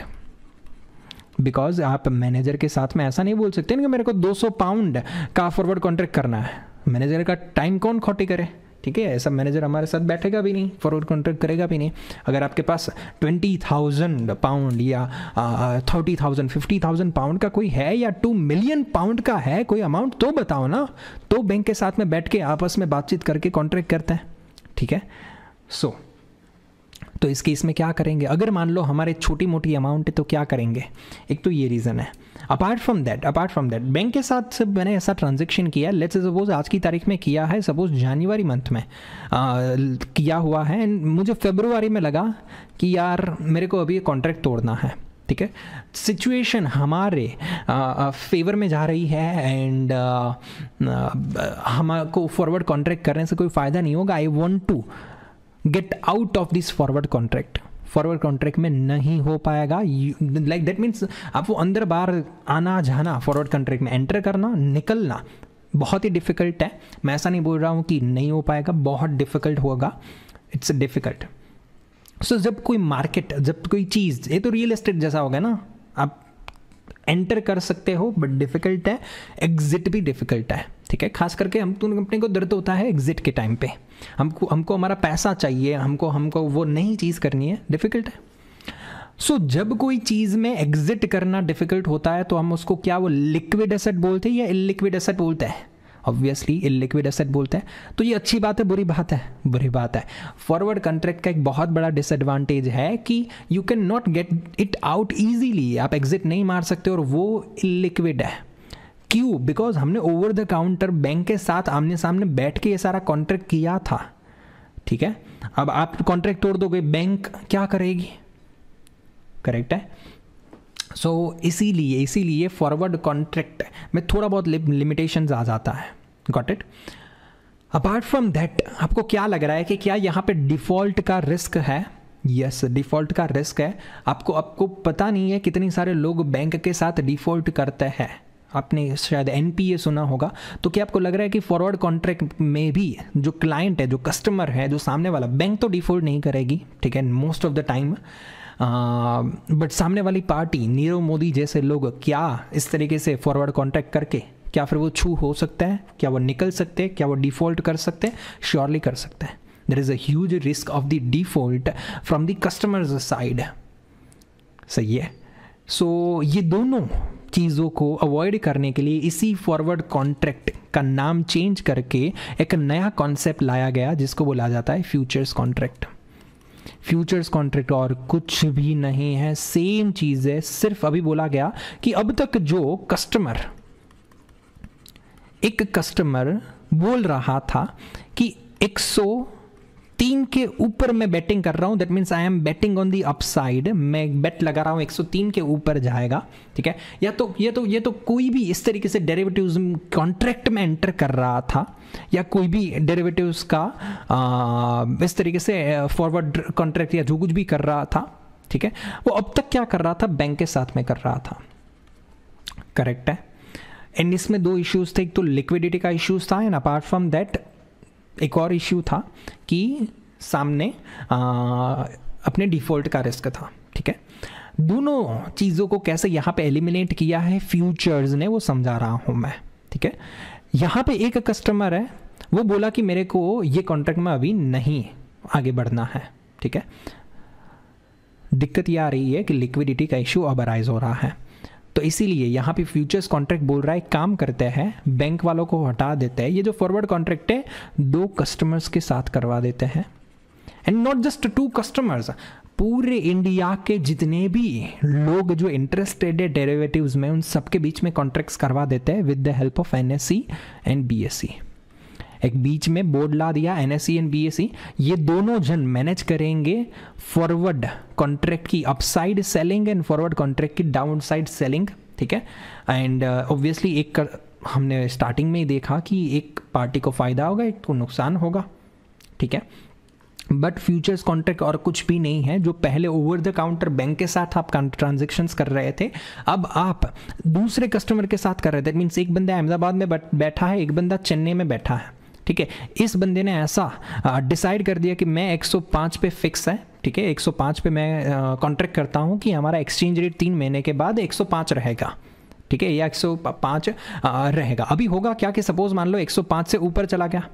because आप मैनेजर के साथ में ऐसा नहीं बोल सकते ना कि मेरे को 200 पाउंड का फॉरवर्ड कॉन्ट्रैक्ट करना है मैनेजर का टाइम कौन खोटी करे ठीक है ऐसा मैनेजर हमारे साथ बैठेगा भी नहीं फॉरवर्ड कॉन्ट्रैक्ट करेगा भी नहीं अगर आपके पास ट्वेंटी थाउजेंड पाउंड या thirty thousand fifty thousand pound का कोई है या टू मिलियन पाउंड का है कोई अमाउंट तो बताओ ना तो बैंक के साथ में बैठ के आपस में बातचीत करके कॉन्ट्रैक्ट करते हैं ठीक है सो so, तो इस केस में क्या करेंगे अगर मान लो हमारे छोटी मोटी अमाउंट है तो क्या करेंगे एक तो ये रीज़न है apart from that apart from that bank के साथ सब मैंने ऐसा ट्रांजेक्शन किया लेट्स सपोज आज की तारीख में किया है सपोज जनवरी मंथ में आ, किया हुआ है एंड मुझे फेब्रुवरी में लगा कि यार मेरे को अभी कॉन्ट्रैक्ट तोड़ना है ठीक है सिचुएशन हमारे फेवर में जा रही है एंड को फॉरवर्ड कॉन्ट्रैक्ट करने से कोई फ़ायदा नहीं होगा I want to get out of this forward contract forward contract में नहीं हो पाएगा लाइक दैट मीन्स आपको अंदर बाहर आना जाना फॉरवर्ड कॉन्ट्रैक्ट में एंटर करना निकलना बहुत ही डिफ़िकल्ट है मैं ऐसा नहीं बोल रहा हूँ कि नहीं हो पाएगा बहुत डिफ़िकल्ट होगा इट्स डिफ़िकल्ट सो जब कोई मार्केट जब कोई चीज़ ये तो रियल एस्टेट जैसा होगा ना आप एंटर कर सकते हो बट डिफ़िकल्ट है एग्जिट भी डिफ़िकल्ट है ठीक है खास करके हम तो कंपनी को दर्द होता है एग्जिट के टाइम पे हमको हमको हमारा पैसा चाहिए हमको हमको वो नई चीज़ करनी है डिफ़िकल्ट है सो so, जब कोई चीज़ में एग्जिट करना डिफ़िकल्ट होता है तो हम उसको क्या वो लिक्विड एसेट बोलते हैं या इलिक्विड एसेट बोलते हैं ऑब्वियसली इलिक्विड एसेट बोलते हैं तो ये अच्छी बात है बुरी बात है बुरी बात है फॉरवर्ड कॉन्ट्रैक्ट का एक बहुत बड़ा डिसएडवांटेज है कि you can not get it out easily आप एग्जिट नहीं मार सकते और वो इलिक्विड है क्यों बिकॉज हमने ओवर द काउंटर बैंक के साथ आमने सामने बैठ के ये सारा कॉन्ट्रैक्ट किया था ठीक है अब आप कॉन्ट्रैक्ट तोड़ दोगे बैंक क्या करेगी करेक्ट है सो so, इसीलिए इसीलिए फॉरवर्ड कॉन्ट्रैक्ट में थोड़ा बहुत लिमिटेशन आ जाता है got it apart from that आपको क्या लग रहा है कि क्या यहाँ पे डिफ़ॉल्ट का रिस्क है यस yes, डिफ़ॉल्ट का रिस्क है आपको आपको पता नहीं है कितने सारे लोग बैंक के साथ डिफ़ॉल्ट करते हैं आपने शायद एन सुना होगा तो क्या आपको लग रहा है कि फॉरवर्ड कॉन्ट्रैक्ट में भी जो क्लाइंट है जो कस्टमर है जो सामने वाला बैंक तो डिफॉल्ट नहीं करेगी ठीक है most of the time but सामने वाली पार्टी नीरव मोदी जैसे लोग क्या इस तरीके से फॉरवर्ड कॉन्ट्रैक्ट करके क्या फिर वो छू हो सकता है क्या वो निकल सकते हैं क्या वो डिफॉल्ट कर सकते हैं श्योरली कर सकते हैं there is a huge risk of the default from the customers side सही है सो so, ये दोनों चीज़ों को अवॉइड करने के लिए इसी फॉरवर्ड कॉन्ट्रैक्ट का नाम चेंज करके एक नया कॉन्सेप्ट लाया गया जिसको बोला जाता है फ्यूचर्स कॉन्ट्रैक्ट फ्यूचर्स कॉन्ट्रैक्ट और कुछ भी नहीं है सेम चीज़ है सिर्फ अभी बोला गया कि अब तक जो कस्टमर एक कस्टमर बोल रहा था कि तीन के ऊपर मैं बैटिंग कर रहा हूँ that means I am betting on the upside मैं बैट लगा रहा हूं 103 के ऊपर जाएगा ठीक है या तो ये तो ये तो कोई भी इस तरीके से डेरिवेटिव्स कॉन्ट्रैक्ट में एंटर कर रहा था या कोई भी डेरिवेटिव्स का आ, इस तरीके से फॉरवर्ड कॉन्ट्रैक्ट या जो कुछ भी कर रहा था ठीक है वो अब तक क्या कर रहा था बैंक के साथ में कर रहा था करेक्ट है एंड इसमें दो इश्यूज थे एक तो लिक्विडिटी का इश्यूज था एंड अपार्ट फ्रॉम दैट एक और इश्यू था कि सामने आ, अपने डिफ़ॉल्ट का रिस्क था ठीक है दोनों चीज़ों को कैसे यहाँ पे एलिमिनेट किया है फ्यूचर्स ने वो समझा रहा हूँ मैं ठीक है यहाँ पे एक कस्टमर है वो बोला कि मेरे को ये कॉन्ट्रैक्ट में अभी नहीं आगे बढ़ना है ठीक है दिक्कत ये आ रही है कि लिक्विडिटी का इशू अब अराइज हो रहा है तो इसीलिए यहाँ पे फ्यूचर्स कॉन्ट्रैक्ट बोल रहा है काम करते हैं बैंक वालों को हटा देते हैं ये जो फॉरवर्ड कॉन्ट्रैक्ट है दो कस्टमर्स के साथ करवा देते हैं and not just to customers पूरे इंडिया के जितने भी लोग जो इंटरेस्टेड है डेरेवेटिव में उन सबके बीच में कॉन्ट्रैक्ट्स करवा देते हैं with the help of N and B एक बीच में बोर्ड ला दिया एन एस एंड बी ये दोनों जन मैनेज करेंगे फॉरवर्ड कॉन्ट्रैक्ट की upside selling and forward contract की डाउन साइड सेलिंग ठीक है एंड ऑब्वियसली uh, एक कर, हमने स्टार्टिंग में ही देखा कि एक पार्टी को फ़ायदा होगा एक को नुकसान होगा ठीक है बट फ्यूचर्स कॉन्ट्रैक्ट और कुछ भी नहीं है जो पहले ओवर द काउंटर बैंक के साथ आप ट्रांजेक्शन्स कर रहे थे अब आप दूसरे कस्टमर के साथ कर रहे थे मीन्स एक बंदा अहमदाबाद में बैठा है एक बंदा चेन्नई में बैठा है ठीक है इस बंदे ने ऐसा डिसाइड कर दिया कि मैं 105 पे फिक्स है ठीक है 105 पे मैं कॉन्ट्रैक्ट करता हूँ कि हमारा एक्सचेंज रेट तीन महीने के बाद 105 रहेगा ठीक है या 105 रहेगा अभी होगा क्या कि सपोज मान लो 105 से ऊपर चला गया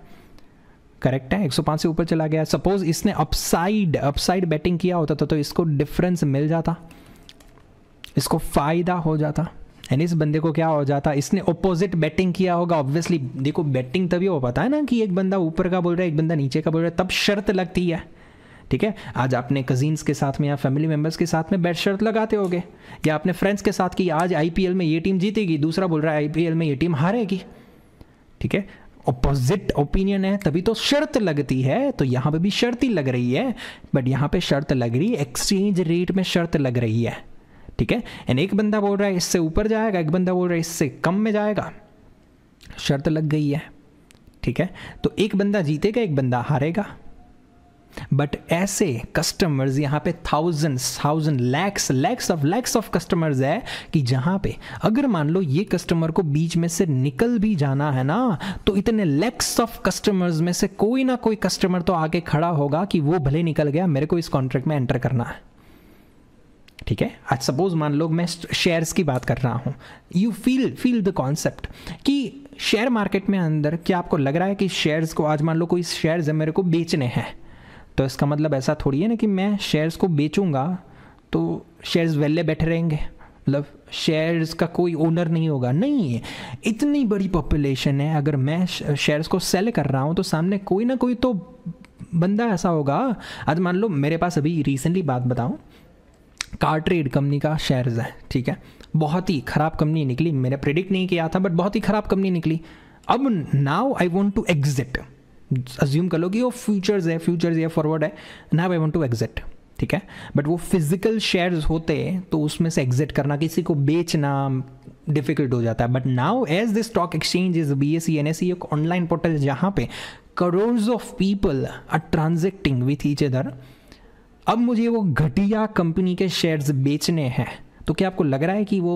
करेक्ट है 105 से ऊपर चला गया सपोज इसने अपसाइड अपसाइड बैटिंग किया होता था तो इसको डिफरेंस मिल जाता इसको फ़ायदा हो जाता एंड इस बंदे को क्या हो जाता इसने ओपोजिट बैटिंग किया होगा ऑब्वियसली देखो बैटिंग तभी हो पाता है ना कि एक बंदा ऊपर का बोल रहा है एक बंदा नीचे का बोल रहा है तब शर्त लगती है ठीक है आज आपने कजिन्स के साथ में या फैमिली मेम्बर्स के साथ में बैट शर्त लगाते गए या आपने फ्रेंड्स के साथ की आज आई में ये टीम जीतेगी दूसरा बोल रहा है आईपीएल में ये टीम हारेगी ठीक है ऑपोजिट ओपिनियन है तभी तो शर्त लगती है तो यहाँ पे भी शर्त ही लग रही है बट यहाँ पे शर्त लग रही है एक्सचेंज रेट में शर्त लग रही है ठीक है एंड एक बंदा बोल रहा है इससे ऊपर जाएगा एक बंदा बोल रहा है इससे कम में जाएगा शर्त लग गई है ठीक है तो एक बंदा जीतेगा एक बंदा हारेगा बट ऐसे कस्टमर्स यहां पे thousands thousand lakhs lakhs of lakhs of customers है कि जहां पे अगर मान लो ये कस्टमर को बीच में से निकल भी जाना है ना तो इतने लैक्स ऑफ कस्टमर्स में से कोई ना कोई कस्टमर तो आगे खड़ा होगा कि वो भले निकल गया मेरे को इस कॉन्ट्रैक्ट में एंटर करना है ठीक है आज सपोज मान लो मैं शेयर्स की बात कर रहा हूँ you feel feel the concept कि शेयर मार्केट में अंदर क्या आपको लग रहा है कि शेयर्स को आज मान लो कोई शेयर्स मेरे को बेचने हैं तो इसका मतलब ऐसा थोड़ी है ना कि मैं शेयर्स को बेचूंगा तो शेयर्स वेले बैठे रहेंगे मतलब शेयर्स का कोई ओनर नहीं होगा नहीं इतनी बड़ी पॉपुलेशन है अगर मैं शेयर्स को सेल कर रहा हूँ तो सामने कोई ना कोई तो बंदा ऐसा होगा आज मान लो मेरे पास अभी रिसेंटली बात बताऊँ कार्ट्रेड कंपनी का शेयर्स है ठीक है बहुत ही ख़राब कंपनी निकली मैंने प्रिडिक्ट नहीं किया था बट बहुत ही ख़राब कंपनी निकली अब now I want to exit assume कर लो कि वो फ्यूचर्स है फ्यूचर्स या फॉरवर्ड है now I want to exit ठीक है बट वो फिजिकल शेयर्स होते तो उसमें से एग्जिट करना किसी को बेचना डिफिकल्ट हो जाता है but now as this stock exchange is B S C N S C एक ऑनलाइन पोर्टल जहाँ पे crore of people are transacting with each other अब मुझे वो घटिया कंपनी के शेयर्स बेचने हैं तो क्या आपको लग रहा है कि वो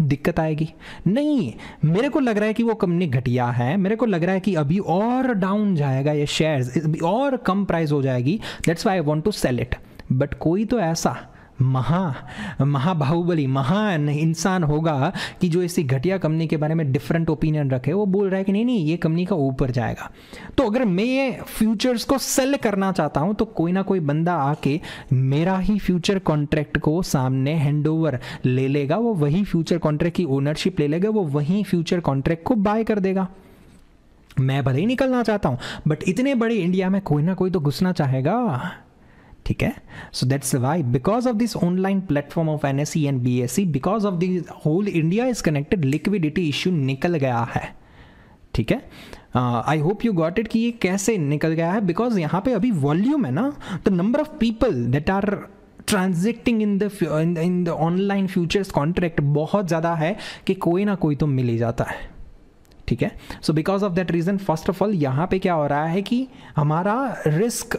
दिक्कत आएगी नहीं मेरे को लग रहा है कि वो कंपनी घटिया है मेरे को लग रहा है कि अभी और डाउन जाएगा ये शेयर्स और कम प्राइस हो जाएगी that's why I want to sell it but कोई तो ऐसा महा महाबाहुबली महान इंसान होगा कि जो ऐसी घटिया कंपनी के बारे में डिफरेंट ओपिनियन रखे वो बोल रहा है कि नहीं नहीं ये कंपनी का ऊपर जाएगा तो अगर मैं ये फ्यूचर्स को सेल करना चाहता हूँ तो कोई ना कोई बंदा आके मेरा ही फ्यूचर कॉन्ट्रैक्ट को सामने हैंड ले लेगा वो वही फ्यूचर कॉन्ट्रैक्ट की ओनरशिप ले लेगा वो वही फ्यूचर कॉन्ट्रैक्ट को बाय कर देगा मैं भले ही निकलना चाहता हूँ बट इतने बड़े इंडिया में कोई ना कोई तो घुसना चाहेगा ठीक है so that's why because of this online platform of N S C and B S C because of this whole India is connected liquidity issue निकल गया है ठीक है I hope you got it कि ये कैसे निकल गया है बिकॉज यहाँ पे अभी वॉल्यूम है ना the number of people that are transacting in the in the online futures contract बहुत ज़्यादा है कि कोई ना कोई तो मिल ही जाता है ठीक है so because of that reason first of all यहाँ पे क्या हो रहा है कि हमारा रिस्क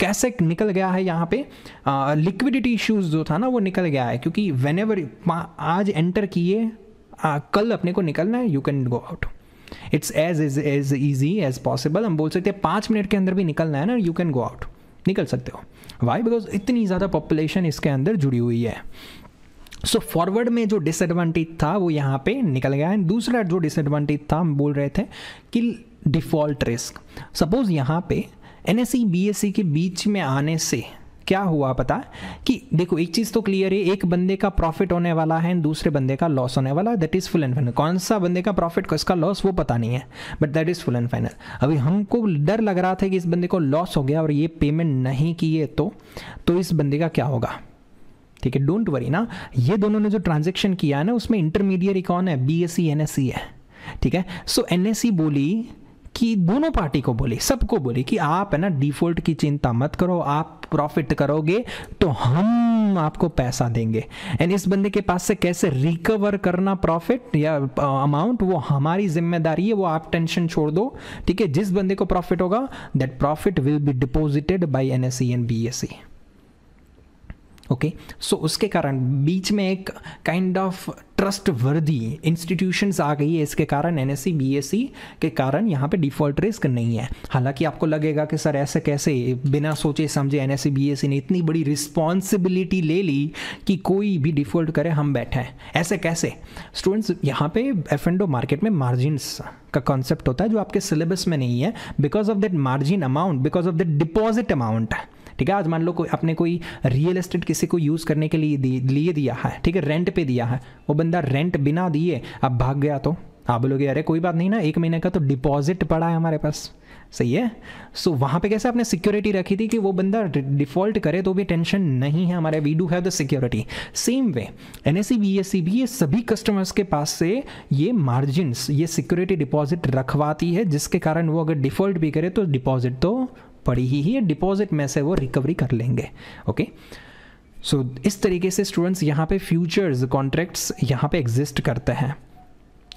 कैसे निकल गया है यहाँ पे लिक्विडिटी इश्यूज जो था ना वो निकल गया है क्योंकि वेन एवर आज एंटर किए कल अपने को निकलना है you can go out it's as is as easy as possible हम बोल सकते हैं पाँच मिनट के अंदर भी निकलना है ना यू कैन गो आउट निकल सकते हो वाई बिकॉज इतनी ज़्यादा पॉपुलेशन इसके अंदर जुड़ी हुई है सो so, फॉरवर्ड में जो डिसएडवांटेज था वो यहाँ पे निकल गया है दूसरा जो डिसएडवांटेज था हम बोल रहे थे कि डिफ़ॉल्ट रिस्क सपोज यहाँ पे एन एस e, e के बीच में आने से क्या हुआ पता कि देखो एक चीज़ तो क्लियर है एक बंदे का प्रॉफिट होने वाला है दूसरे बंदे का लॉस होने वाला है that is full and final कौन सा बंदे का प्रॉफिट किसका लॉस वो पता नहीं है but that is full and final अभी हमको डर लग रहा था कि इस बंदे को लॉस हो गया और ये पेमेंट नहीं किए तो, तो इस बंदे का क्या होगा ठीक है डोंट वरी ना ये दोनों ने जो ट्रांजेक्शन किया है ना उसमें इंटरमीडिएट कौन है B S C N S C है ठीक है सो एन एस सी बोली कि दोनों पार्टी को बोले सबको बोले कि आप है ना डिफॉल्ट की चिंता मत करो आप प्रॉफिट करोगे तो हम आपको पैसा देंगे एंड इस बंदे के पास से कैसे रिकवर करना प्रॉफिट या अमाउंट वो हमारी जिम्मेदारी है वो आप टेंशन छोड़ दो ठीक है जिस बंदे को प्रॉफिट होगा that profit will be deposited by N S C and B S C okay okay? So so, उसके कारण बीच में एक kind of trustworthy institutions आ गई है इसके कारण एन एस e, e के कारण यहाँ पे डिफ़ॉल्ट रिस्क नहीं है हालांकि आपको लगेगा कि सर ऐसे कैसे बिना सोचे समझे एन एस e, ने इतनी बड़ी रिस्पॉन्सिबिलिटी ले ली कि कोई भी डिफ़ॉल्ट करे हम बैठे हैं ऐसे कैसे स्टूडेंट्स यहाँ पे एफ एंड मार्केट में मार्जिनस का कॉन्सेप्ट होता है जो आपके सिलेबस में नहीं है because of that margin amount because of that deposit amount है ठीक है आज मान लो कोई अपने कोई रियल एस्टेट किसी को यूज़ करने के लिए लिए दिया है ठीक है रेंट पे दिया है वो बंदा रेंट बिना दिए अब भाग गया तो आप बोलोगे अरे कोई बात नहीं ना एक महीने का तो डिपॉजिट पड़ा है हमारे पास सही है सो so, वहाँ पे कैसे आपने सिक्योरिटी रखी थी कि वो बंदा डिफॉल्ट करे तो भी टेंशन नहीं है हमारे we do have the security same way N S C भी ये सभी कस्टमर्स के पास से ये मार्जिन ये सिक्योरिटी डिपॉजिट रखवाती है जिसके कारण वो अगर डिफॉल्ट भी करे तो डिपॉजिट तो पड़ी ही है डिपॉजिट में से वो रिकवरी कर लेंगे ओके सो so, इस तरीके से स्टूडेंट्स यहाँ पे फ्यूचर्स कॉन्ट्रैक्ट्स यहाँ पे एग्जिस्ट करते हैं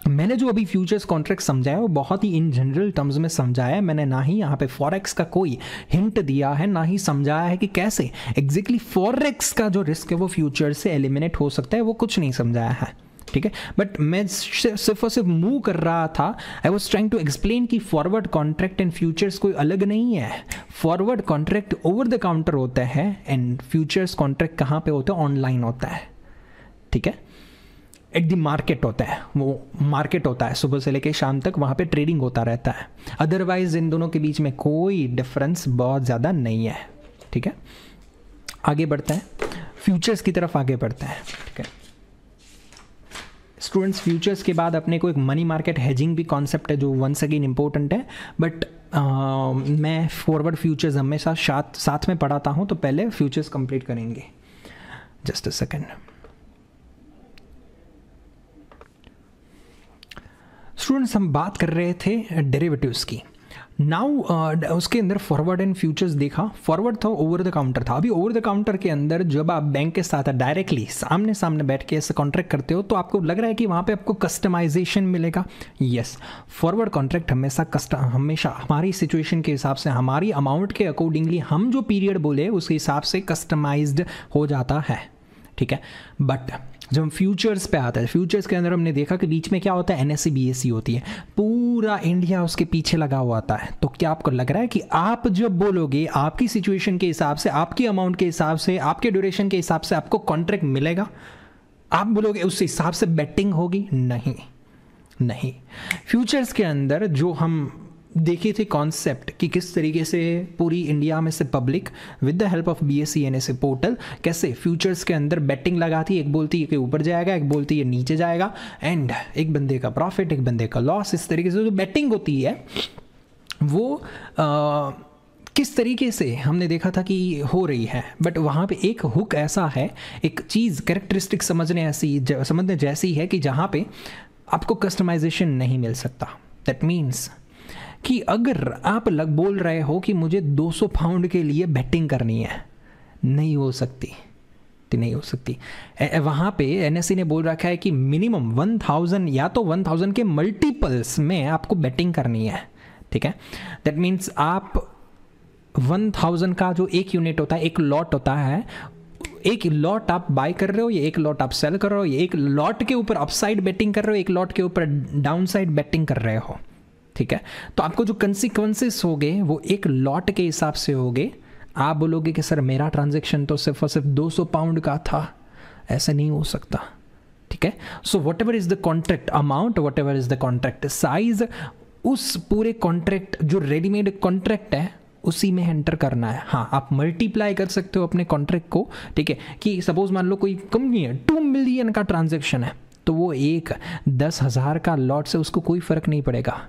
मैंने जो अभी फ्यूचर्स कॉन्ट्रैक्ट समझाया वो बहुत ही इन जनरल टर्म्स में समझाया है मैंने ना ही यहाँ पे फॉरेक्स का कोई हिंट दिया है ना ही समझाया है कि कैसे एग्जैक्टली exactly फॉरेक्स का जो रिस्क है वो फ्यूचर से एलिमिनेट हो सकता है वो कुछ नहीं समझाया है ठीक है बट मैं सिर्फ और सिर्फ मूव कर रहा था I was trying to explain कि फॉरवर्ड कॉन्ट्रैक्ट एंड फ्यूचर्स कोई अलग नहीं है forward contract over the counter होता है एंड फ्यूचर्स कॉन्ट्रैक्ट कहाँ पे होता है ऑनलाइन होता है ठीक है एट दी मार्केट होता है वो मार्केट होता है सुबह से लेकर शाम तक वहाँ पे ट्रेडिंग होता रहता है अदरवाइज इन दोनों के बीच में कोई डिफरेंस बहुत ज़्यादा नहीं है ठीक है आगे बढ़ते हैं फ्यूचर्स की तरफ आगे बढ़ते हैं ठीक है स्टूडेंट्स फ्यूचर्स के बाद अपने को एक मनी मार्केट हेजिंग भी कॉन्सेप्ट है जो वंस अगेन इंपॉर्टेंट है बट uh, मैं फॉरवर्ड फ्यूचर्स हमेशा साथ साथ में पढ़ाता हूँ तो पहले फ्यूचर्स कंप्लीट करेंगे जस्ट अ सेकेंड स्टूडेंट्स हम बात कर रहे थे डेरिवेटिव्स की नाउ uh, उसके अंदर फॉरवर्ड एंड फ्यूचर्स देखा फॉरवर्ड था ओवर द काउंटर था अभी ओवर द काउंटर के अंदर जब आप बैंक के साथ डायरेक्टली सामने सामने बैठ के ऐसे कॉन्ट्रैक्ट करते हो तो आपको लग रहा है कि वहाँ पे आपको कस्टमाइजेशन मिलेगा यस फॉरवर्ड कॉन्ट्रैक्ट हमेशा कस्ट हमेशा हमारी सिचुएशन के हिसाब से हमारी अमाउंट के अकॉर्डिंगली हम जो पीरियड बोले उसके हिसाब से कस्टमाइज हो जाता है ठीक है बट जब हम फ्यूचर्स पे आते हैं फ्यूचर्स के अंदर हमने देखा कि बीच में क्या होता है N S C C B S होती है पूरा इंडिया उसके पीछे लगा हुआ आता है तो क्या आपको लग रहा है कि आप जब बोलोगे आपकी सिचुएशन के हिसाब से आपकी अमाउंट के हिसाब से आपके ड्यूरेशन के हिसाब से आपको कॉन्ट्रैक्ट मिलेगा आप बोलोगे उस हिसाब से बेटिंग होगी नहीं नहीं फ्यूचर्स के अंदर जो हम देखे थे कॉन्सेप्ट कि किस तरीके से पूरी इंडिया में से public with the help of B S C N S A portal कैसे फ्यूचर्स के अंदर बैटिंग लगाती एक बोलती है कि ऊपर जाएगा एक बोलती है नीचे जाएगा एंड एक बंदे का प्रॉफिट एक बंदे का लॉस इस तरीके से जो बैटिंग होती है वो आ, किस तरीके से हमने देखा था कि हो रही है बट वहाँ पे एक हुक ऐसा है एक चीज़ करेक्टरिस्टिक समझने ऐसी समझने जैसी है कि जहाँ पे आपको कस्टमाइजेशन नहीं मिल सकता दैट मीन्स कि अगर आप लग बोल रहे हो कि मुझे 200 पाउंड के लिए बैटिंग करनी है नहीं हो सकती तो नहीं हो सकती वहाँ पे एन ने बोल रखा है कि मिनिमम 1000 या तो 1000 के मल्टीपल्स में आपको बैटिंग करनी है ठीक है दैट मीन्स आप 1000 का जो एक यूनिट होता है एक लॉट होता है एक लॉट आप बाय कर रहे हो या एक लॉट आप सेल कर रहे हो या एक लॉट के ऊपर अपसाइड बैटिंग कर रहे हो एक लॉट के ऊपर डाउन साइड बैटिंग कर रहे हो ठीक है तो आपको जो कंसिक्वेंसेस हो गए वो एक लॉट के हिसाब से हो गए आप बोलोगे कि सर मेरा ट्रांजेक्शन तो सिर्फ और सिर्फ 200 पाउंड का था ऐसा नहीं हो सकता ठीक है so whatever is the contract amount whatever is the contract size उस पूरे कॉन्ट्रैक्ट जो रेडीमेड कॉन्ट्रैक्ट है उसी में एंटर करना है हाँ आप मल्टीप्लाई कर सकते हो अपने कॉन्ट्रैक्ट को ठीक है कि सपोज मान लो कोई कंपनी है टू मिलियन का ट्रांजेक्शन है तो वो एक दस हज़ार का लॉट से उसको कोई फ़र्क नहीं पड़ेगा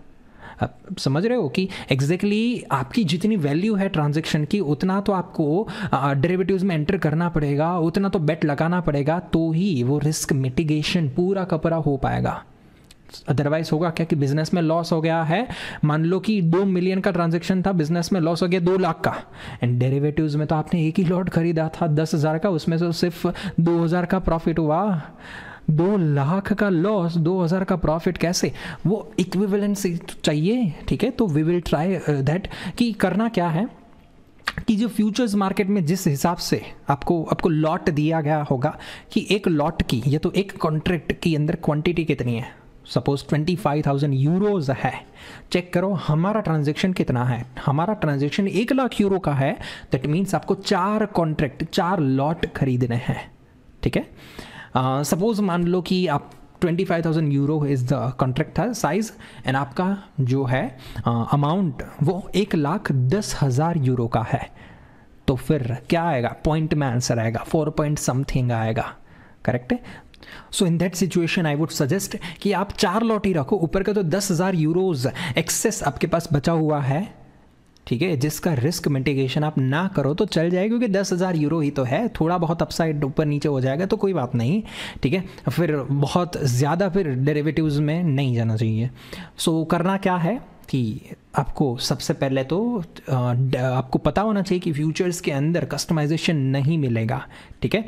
समझ रहे हो कि एग्जैक्टली exactly आपकी जितनी वैल्यू है ट्रांजेक्शन की उतना तो आपको डेरिवेटिव्स में एंटर करना पड़ेगा उतना तो बेट लगाना पड़ेगा तो ही वो रिस्क मिटिगेशन पूरा का पूरा हो पाएगा अदरवाइज होगा क्या कि बिजनेस में लॉस हो गया है मान लो कि दो मिलियन का ट्रांजेक्शन था बिजनेस में लॉस हो गया दो लाख का एंड डेरिवेटिव्स में तो आपने एक ही लॉट खरीदा था दस हज़ार का उसमें से सिर्फ दो हज़ार का प्रॉफिट हुआ दो लाख का लॉस दो हज़ार का प्रॉफिट कैसे वो इक्विवेलेंसी चाहिए ठीक है तो वी विल ट्राई दैट कि करना क्या है कि जो फ्यूचर्स मार्केट में जिस हिसाब से आपको आपको लॉट दिया गया होगा कि एक लॉट की या तो एक कॉन्ट्रैक्ट के अंदर क्वांटिटी कितनी है suppose twenty five thousand euros है चेक करो हमारा ट्रांजेक्शन कितना है हमारा ट्रांजेक्शन एक लाख यूरो का है दैट मीन्स आपको चार कॉन्ट्रैक्ट चार लॉट खरीदने हैं ठीक है सपोज़ uh, मान लो कि आप 25,000 यूरो इज़ द कॉन्ट्रैक्ट था साइज़ एंड आपका जो है अमाउंट uh, वो एक लाख दस हज़ार यूरो का है तो फिर क्या आएगा पॉइंट में आंसर आएगा फोर पॉइंट समथिंग आएगा करेक्ट है so in that situation I would suggest कि आप चार लॉटी रखो ऊपर का तो दस हज़ार यूरोज़ एक्सेस आपके पास बचा हुआ है ठीक है जिसका रिस्क मिटिगेशन आप ना करो तो चल जाएगा क्योंकि दस हज़ार यूरो ही तो है थोड़ा बहुत अपसाइड ऊपर नीचे हो जाएगा तो कोई बात नहीं ठीक है फिर बहुत ज़्यादा फिर डेरिवेटिव्स में नहीं जाना चाहिए सो so, करना क्या है कि आपको सबसे पहले तो आपको पता होना चाहिए कि फ्यूचर्स के अंदर कस्टमाइजेशन नहीं मिलेगा ठीक है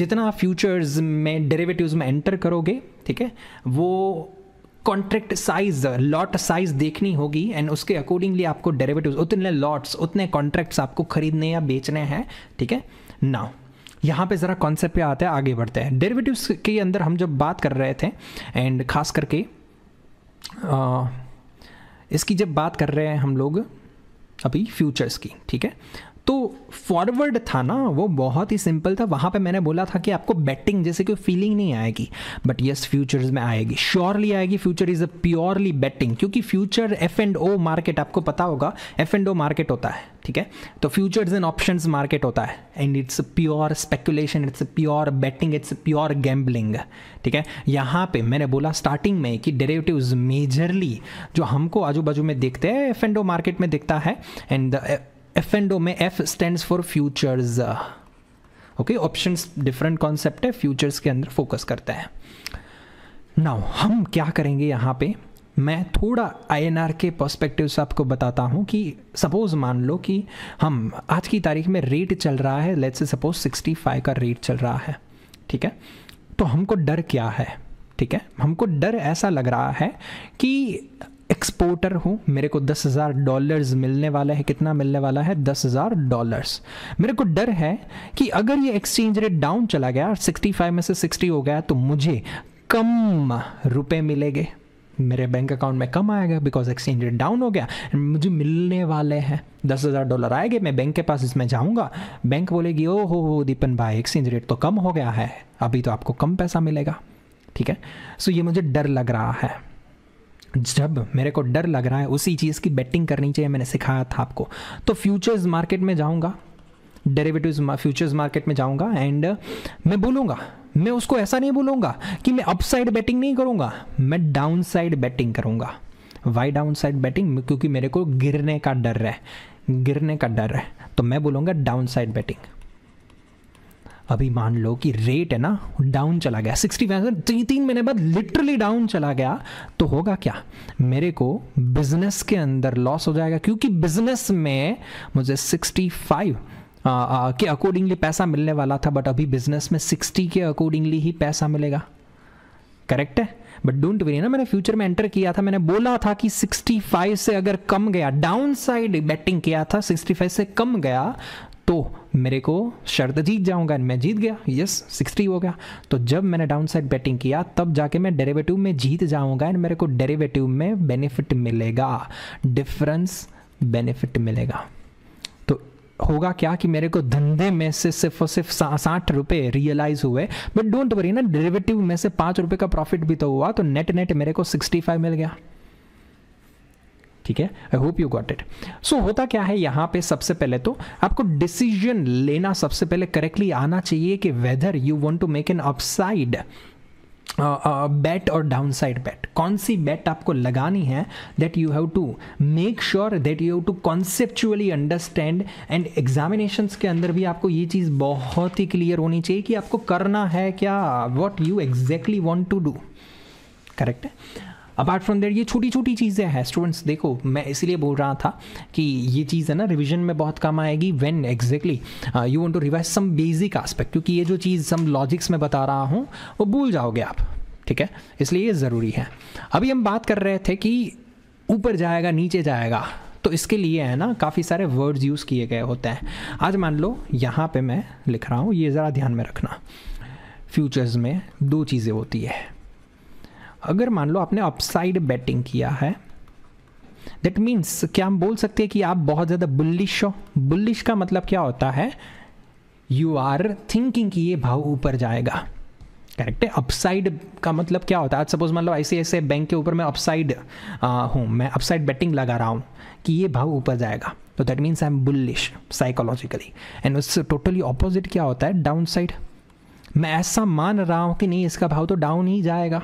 जितना आप फ्यूचर्स में डेरिवेटिव्स में एंटर करोगे ठीक है वो कॉन्ट्रैक्ट साइज लॉट साइज देखनी होगी एंड उसके अकॉर्डिंगली आपको डेरेवेटिव उतने लॉट्स उतने कॉन्ट्रैक्ट्स आपको खरीदने या बेचने हैं ठीक है ना यहाँ पे ज़रा कॉन्सेप्ट पे आते हैं आगे बढ़ते हैं डेरिवेटिव्स के अंदर हम जब बात कर रहे थे एंड खास करके आ, इसकी जब बात कर रहे हैं हम लोग अभी फ्यूचर्स की ठीक है तो फॉरवर्ड था ना वो बहुत ही सिंपल था वहाँ पे मैंने बोला था कि आपको बैटिंग जैसे कोई फीलिंग नहीं आएगी बट यस फ्यूचर्स में आएगी श्योरली आएगी future is a purely betting क्योंकि future F and O market आपको पता होगा एफ एंड ओ मार्केट होता है ठीक है तो फ्यूचर्स एंड ऑप्शंस मार्केट होता है and it's a pure speculation it's a pure betting it's a pure gambling ठीक है यहाँ पे मैंने बोला स्टार्टिंग में कि डेरेवेटिव मेजरली जो हमको आजू बाजू में देखते हैं एफ एंड ओ मार्केट में दिखता है एंड एफ एंड ओ में F stand for futures okay option different concept है फ्यूचर्स के अंदर फोकस करता है नाउ हम क्या करेंगे यहाँ पे मैं थोड़ा आईएनआर के पर्सपेक्टिव से आपको बताता हूँ कि सपोज़ मान लो कि हम आज की तारीख में रेट चल रहा है लेट्स से सपोज 65 का रेट चल रहा है ठीक है तो हमको डर क्या है ठीक है हमको डर ऐसा लग रहा है कि एक्सपोर्टर हूँ मेरे को दस हज़ार डॉलर्स मिलने वाला है कितना मिलने वाला है दस हज़ार डॉलर्स मेरे को डर है कि अगर ये एक्सचेंज रेट डाउन चला गया और सिक्सटी फाइव में से सिक्सटी हो गया तो मुझे कम रुपए मिलेंगे मेरे बैंक अकाउंट में कम आएगा बिकॉज एक्सचेंज रेट डाउन हो गया मुझे मिलने वाले हैं दस हज़ार डॉलर आएंगे मैं बैंक के पास इसमें जाऊंगा बैंक बोलेगी ओ हो हो दीपन भाई एक्सचेंज रेट तो कम हो गया है अभी तो आपको कम पैसा मिलेगा ठीक है सो so, ये मुझे डर लग रहा है जब मेरे को डर लग रहा है उसी चीज़ की बेटिंग करनी चाहिए मैंने सिखाया था आपको तो फ्यूचर्स मार्केट में जाऊँगा डेरिवेटिव्स फ्यूचर्स मार्केट में जाऊँगा एंड मैं बोलूँगा मैं उसको ऐसा नहीं बोलूँगा कि मैं अपसाइड बैटिंग नहीं करूँगा मैं डाउन साइड बैटिंग करूँगा वाई डाउन साइड बैटिंग क्योंकि मेरे को गिरने का डर है गिरने का डर है तो मैं बोलूँगा डाउन साइड बैटिंग अभी मान लो कि रेट है ना डाउन चला गया सिक्सटी फाइव तीन तीन महीने बाद लिटरली डाउन चला गया तो होगा क्या मेरे को बिजनेस के अंदर लॉस हो जाएगा क्योंकि बिजनेस में मुझे सिक्सटी फाइव के अकॉर्डिंगली पैसा मिलने वाला था बट अभी बिजनेस में सिक्सटी के अकॉर्डिंगली ही पैसा मिलेगा करेक्ट है बट डोंट वरी ना मैंने फ्यूचर में एंटर किया था मैंने बोला था कि 65 से अगर कम गया डाउन साइड बैटिंग किया था 65 से कम गया तो मेरे को शर्त जीत जाऊंगा मैं जीत गया यस सिक्सटी हो गया तो जब मैंने डाउन साइड बैटिंग किया तब जाके मैं डेरेवेटिव में जीत जाऊंगा एंड मेरे को डेरेवेटिव में बेनिफिट मिलेगा डिफरेंस बेनिफिट मिलेगा तो होगा क्या कि मेरे को धंधे में से सिर्फ और सिर्फ साठ रुपये रियलाइज हुए बट डोंट वरी ना डेरेवेटिव में से पाँच रुपये का प्रॉफिट भी तो हुआ तो नेट नेट मेरे को सिक्सटी फाइव मिल गया ठीक है I hope you got it so होता क्या है यहाँ पे सबसे पहले तो आपको डिसीजन लेना सबसे पहले करेक्टली आना चाहिए कि whether you want to make an upside bet और डाउन साइड बैट कौन सी बैट आपको लगानी है that you have to make sure that you have to conceptually understand and examinations के अंदर भी आपको ये चीज़ बहुत ही क्लियर होनी चाहिए कि आपको करना है क्या what you exactly want to do correct है अपार्ट फ्रॉम देट ये छोटी छोटी चीज़ें हैं स्टूडेंट्स देखो मैं इसलिए बोल रहा था कि ये चीज़ है ना रिविजन में बहुत कम आएगी when exactly you want to revise some basic aspect क्योंकि ये जो चीज़ सम लॉजिक्स में बता रहा हूँ वो भूल जाओगे आप ठीक है इसलिए ये ज़रूरी है अभी हम बात कर रहे थे कि ऊपर जाएगा नीचे जाएगा तो इसके लिए है ना काफ़ी सारे वर्ड्स यूज़ किए गए होते हैं आज मान लो यहाँ पे मैं लिख रहा हूँ ये ज़रा ध्यान में रखना फ्यूचर्स में दो चीज़ें होती है अगर मान लो आपने अपसाइड बैटिंग किया है दैट मीन्स क्या हम बोल सकते हैं कि आप बहुत ज़्यादा बुल्लिश हो बुल्लिश का मतलब क्या होता है यू आर थिंकिंग कि ये भाव ऊपर जाएगा करेक्ट है अपसाइड का मतलब क्या होता है आज सपोज मान लो ऐसे ऐसे बैंक के ऊपर मैं अपसाइड हूँ मैं अपसाइड बैटिंग लगा रहा हूँ कि ये भाव ऊपर जाएगा तो that means I am bullish psychologically and उससे टोटली ऑपोजिट क्या होता है डाउन साइड मैं ऐसा मान रहा हूँ कि नहीं इसका भाव तो डाउन ही जाएगा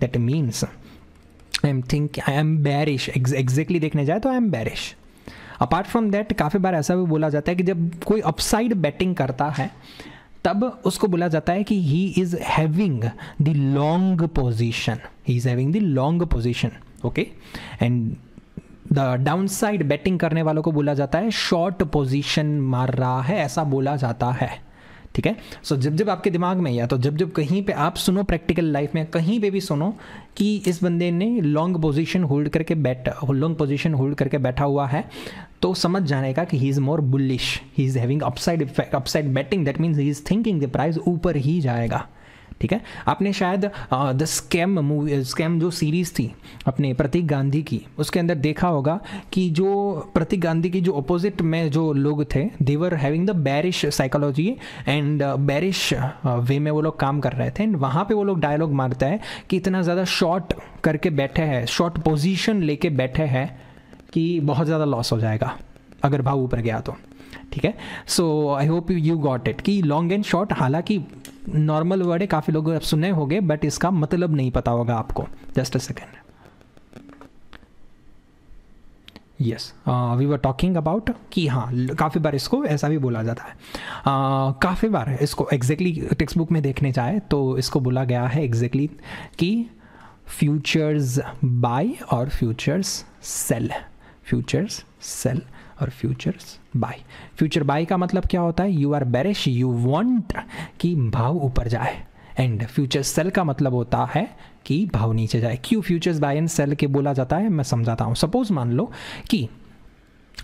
that means I am think I am bearish exactly देखने जाए तो I am bearish apart from that काफ़ी बार ऐसा भी बोला जाता है कि जब कोई अपसाइड बैटिंग करता है तब उसको बोला जाता है कि he is having the long position he is having the long position okay and the down side betting करने वालों को बोला जाता है शॉर्ट पोजिशन मार रहा है ऐसा बोला जाता है ठीक है सो जब जब आपके दिमाग में या तो जब जब कहीं पे आप सुनो प्रैक्टिकल लाइफ में कहीं पे भी सुनो कि इस बंदे ने लॉन्ग पोजीशन होल्ड करके बैठ लॉन्ग पोजीशन होल्ड करके बैठा हुआ है तो समझ जाने का कि he is more bullish he is having upside upside betting that means he is thinking the price ऊपर ही जाएगा ठीक है आपने शायद द स्कैम मूवी स्कैम जो सीरीज़ थी अपने प्रतीक गांधी की उसके अंदर देखा होगा कि जो प्रतीक गांधी की जो अपोजिट में जो लोग थे they were having the bearish psychology and bearish way में वो लोग काम कर रहे थे एंड वहाँ पर वो लोग डायलॉग मारता है कि इतना ज़्यादा शॉर्ट करके बैठे हैं शॉर्ट पोजिशन लेके बैठे हैं कि बहुत ज़्यादा लॉस हो जाएगा अगर भाव ऊपर गया तो ठीक है so I hope you got it कि लॉन्ग एंड शॉर्ट हालांकि नॉर्मल वर्ड है काफ़ी लोग अब सुने होंगे बट इसका मतलब नहीं पता होगा आपको just a second yes we were talking about कि हाँ काफ़ी बार इसको ऐसा भी बोला जाता है uh, काफ़ी बार इसको एग्जैक्टली exactly, टेक्स्ट बुक में देखने जाए तो इसको बोला गया है एग्जैक्टली exactly कि फ्यूचर्स बाय और फ्यूचर्स सेल फ्यूचर्स सेल और फ्यूचर्स बाय फ्यूचर बाय का मतलब क्या होता है you are bearish you want कि भाव ऊपर जाए एंड फ्यूचर सेल का मतलब होता है कि भाव नीचे जाए क्यों फ्यूचर्स बाय एंड सेल के बोला जाता है मैं समझाता हूँ सपोज मान लो कि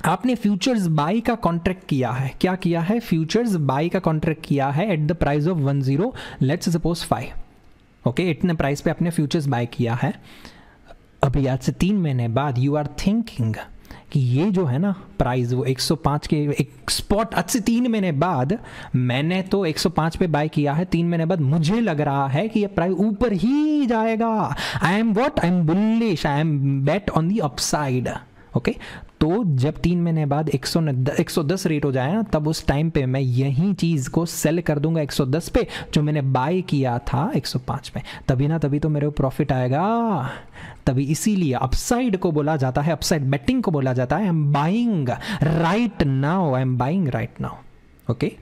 आपने फ्यूचर्स बाय का कॉन्ट्रैक्ट किया है क्या किया है फ्यूचर्स बाय का कॉन्ट्रैक्ट किया है at the price of one zero let's suppose five okay इतने प्राइस पे आपने फ्यूचर्स बाय किया है अभी आज से तीन महीने बाद यू आर थिंकिंग कि ये जो है ना प्राइस वो 105 के एक स्पॉट अच्छे तीन महीने बाद मैंने तो 105 पे बाय किया है तीन महीने बाद मुझे लग रहा है कि ये प्राइस ऊपर ही जाएगा I am what I am bullish I am bet on the upside okay तो जब तीन महीने बाद एक सौ एक सौ दस रेट हो जाए ना तब उस टाइम पे मैं यही चीज़ को सेल कर दूंगा एक सौ दस पे जो मैंने बाय किया था एक सौ पाँच में तभी ना तभी तो मेरे को प्रॉफिट आएगा तभी इसीलिए अपसाइड को बोला जाता है अपसाइड बेटिंग को बोला जाता है I am buying right now I am buying right now okay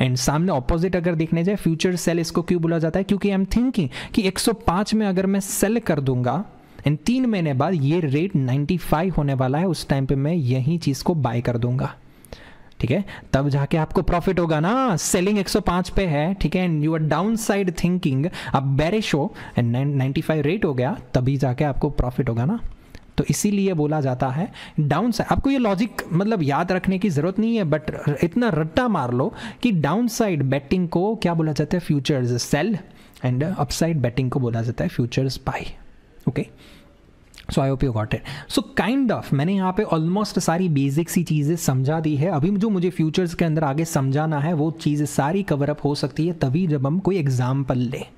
and सामने ऑपोजिट अगर देखने जाए फ्यूचर सेल इसको क्यों बोला जाता है क्योंकि आई एम थिंकिंग कि 105 में अगर मैं सेल कर दूंगा इन तीन महीने बाद ये रेट 95 होने वाला है उस टाइम पे मैं यही चीज़ को बाय कर दूंगा ठीक है तब जाके आपको प्रॉफिट होगा ना सेलिंग 105 पे है ठीक है and are downside thinking अब बैरिश हो एंड 95 रेट हो गया तभी जाके आपको प्रॉफिट होगा ना तो इसीलिए बोला जाता है डाउन साइड आपको ये लॉजिक मतलब याद रखने की ज़रूरत नहीं है बट इतना रट्टा मार लो कि डाउन साइड बैटिंग को क्या बोला जाता है futures sell and upside betting को बोला जाता है futures buy okay okay? So I hope you got it so kind of मैंने यहाँ पे ऑलमोस्ट सारी बेसिक सी चीज़ें समझा दी है अभी जो मुझे फ्यूचर्स के अंदर आगे समझाना है वो चीज़ें सारी कवर अप हो सकती है तभी जब हम कोई एग्जाम्पल लें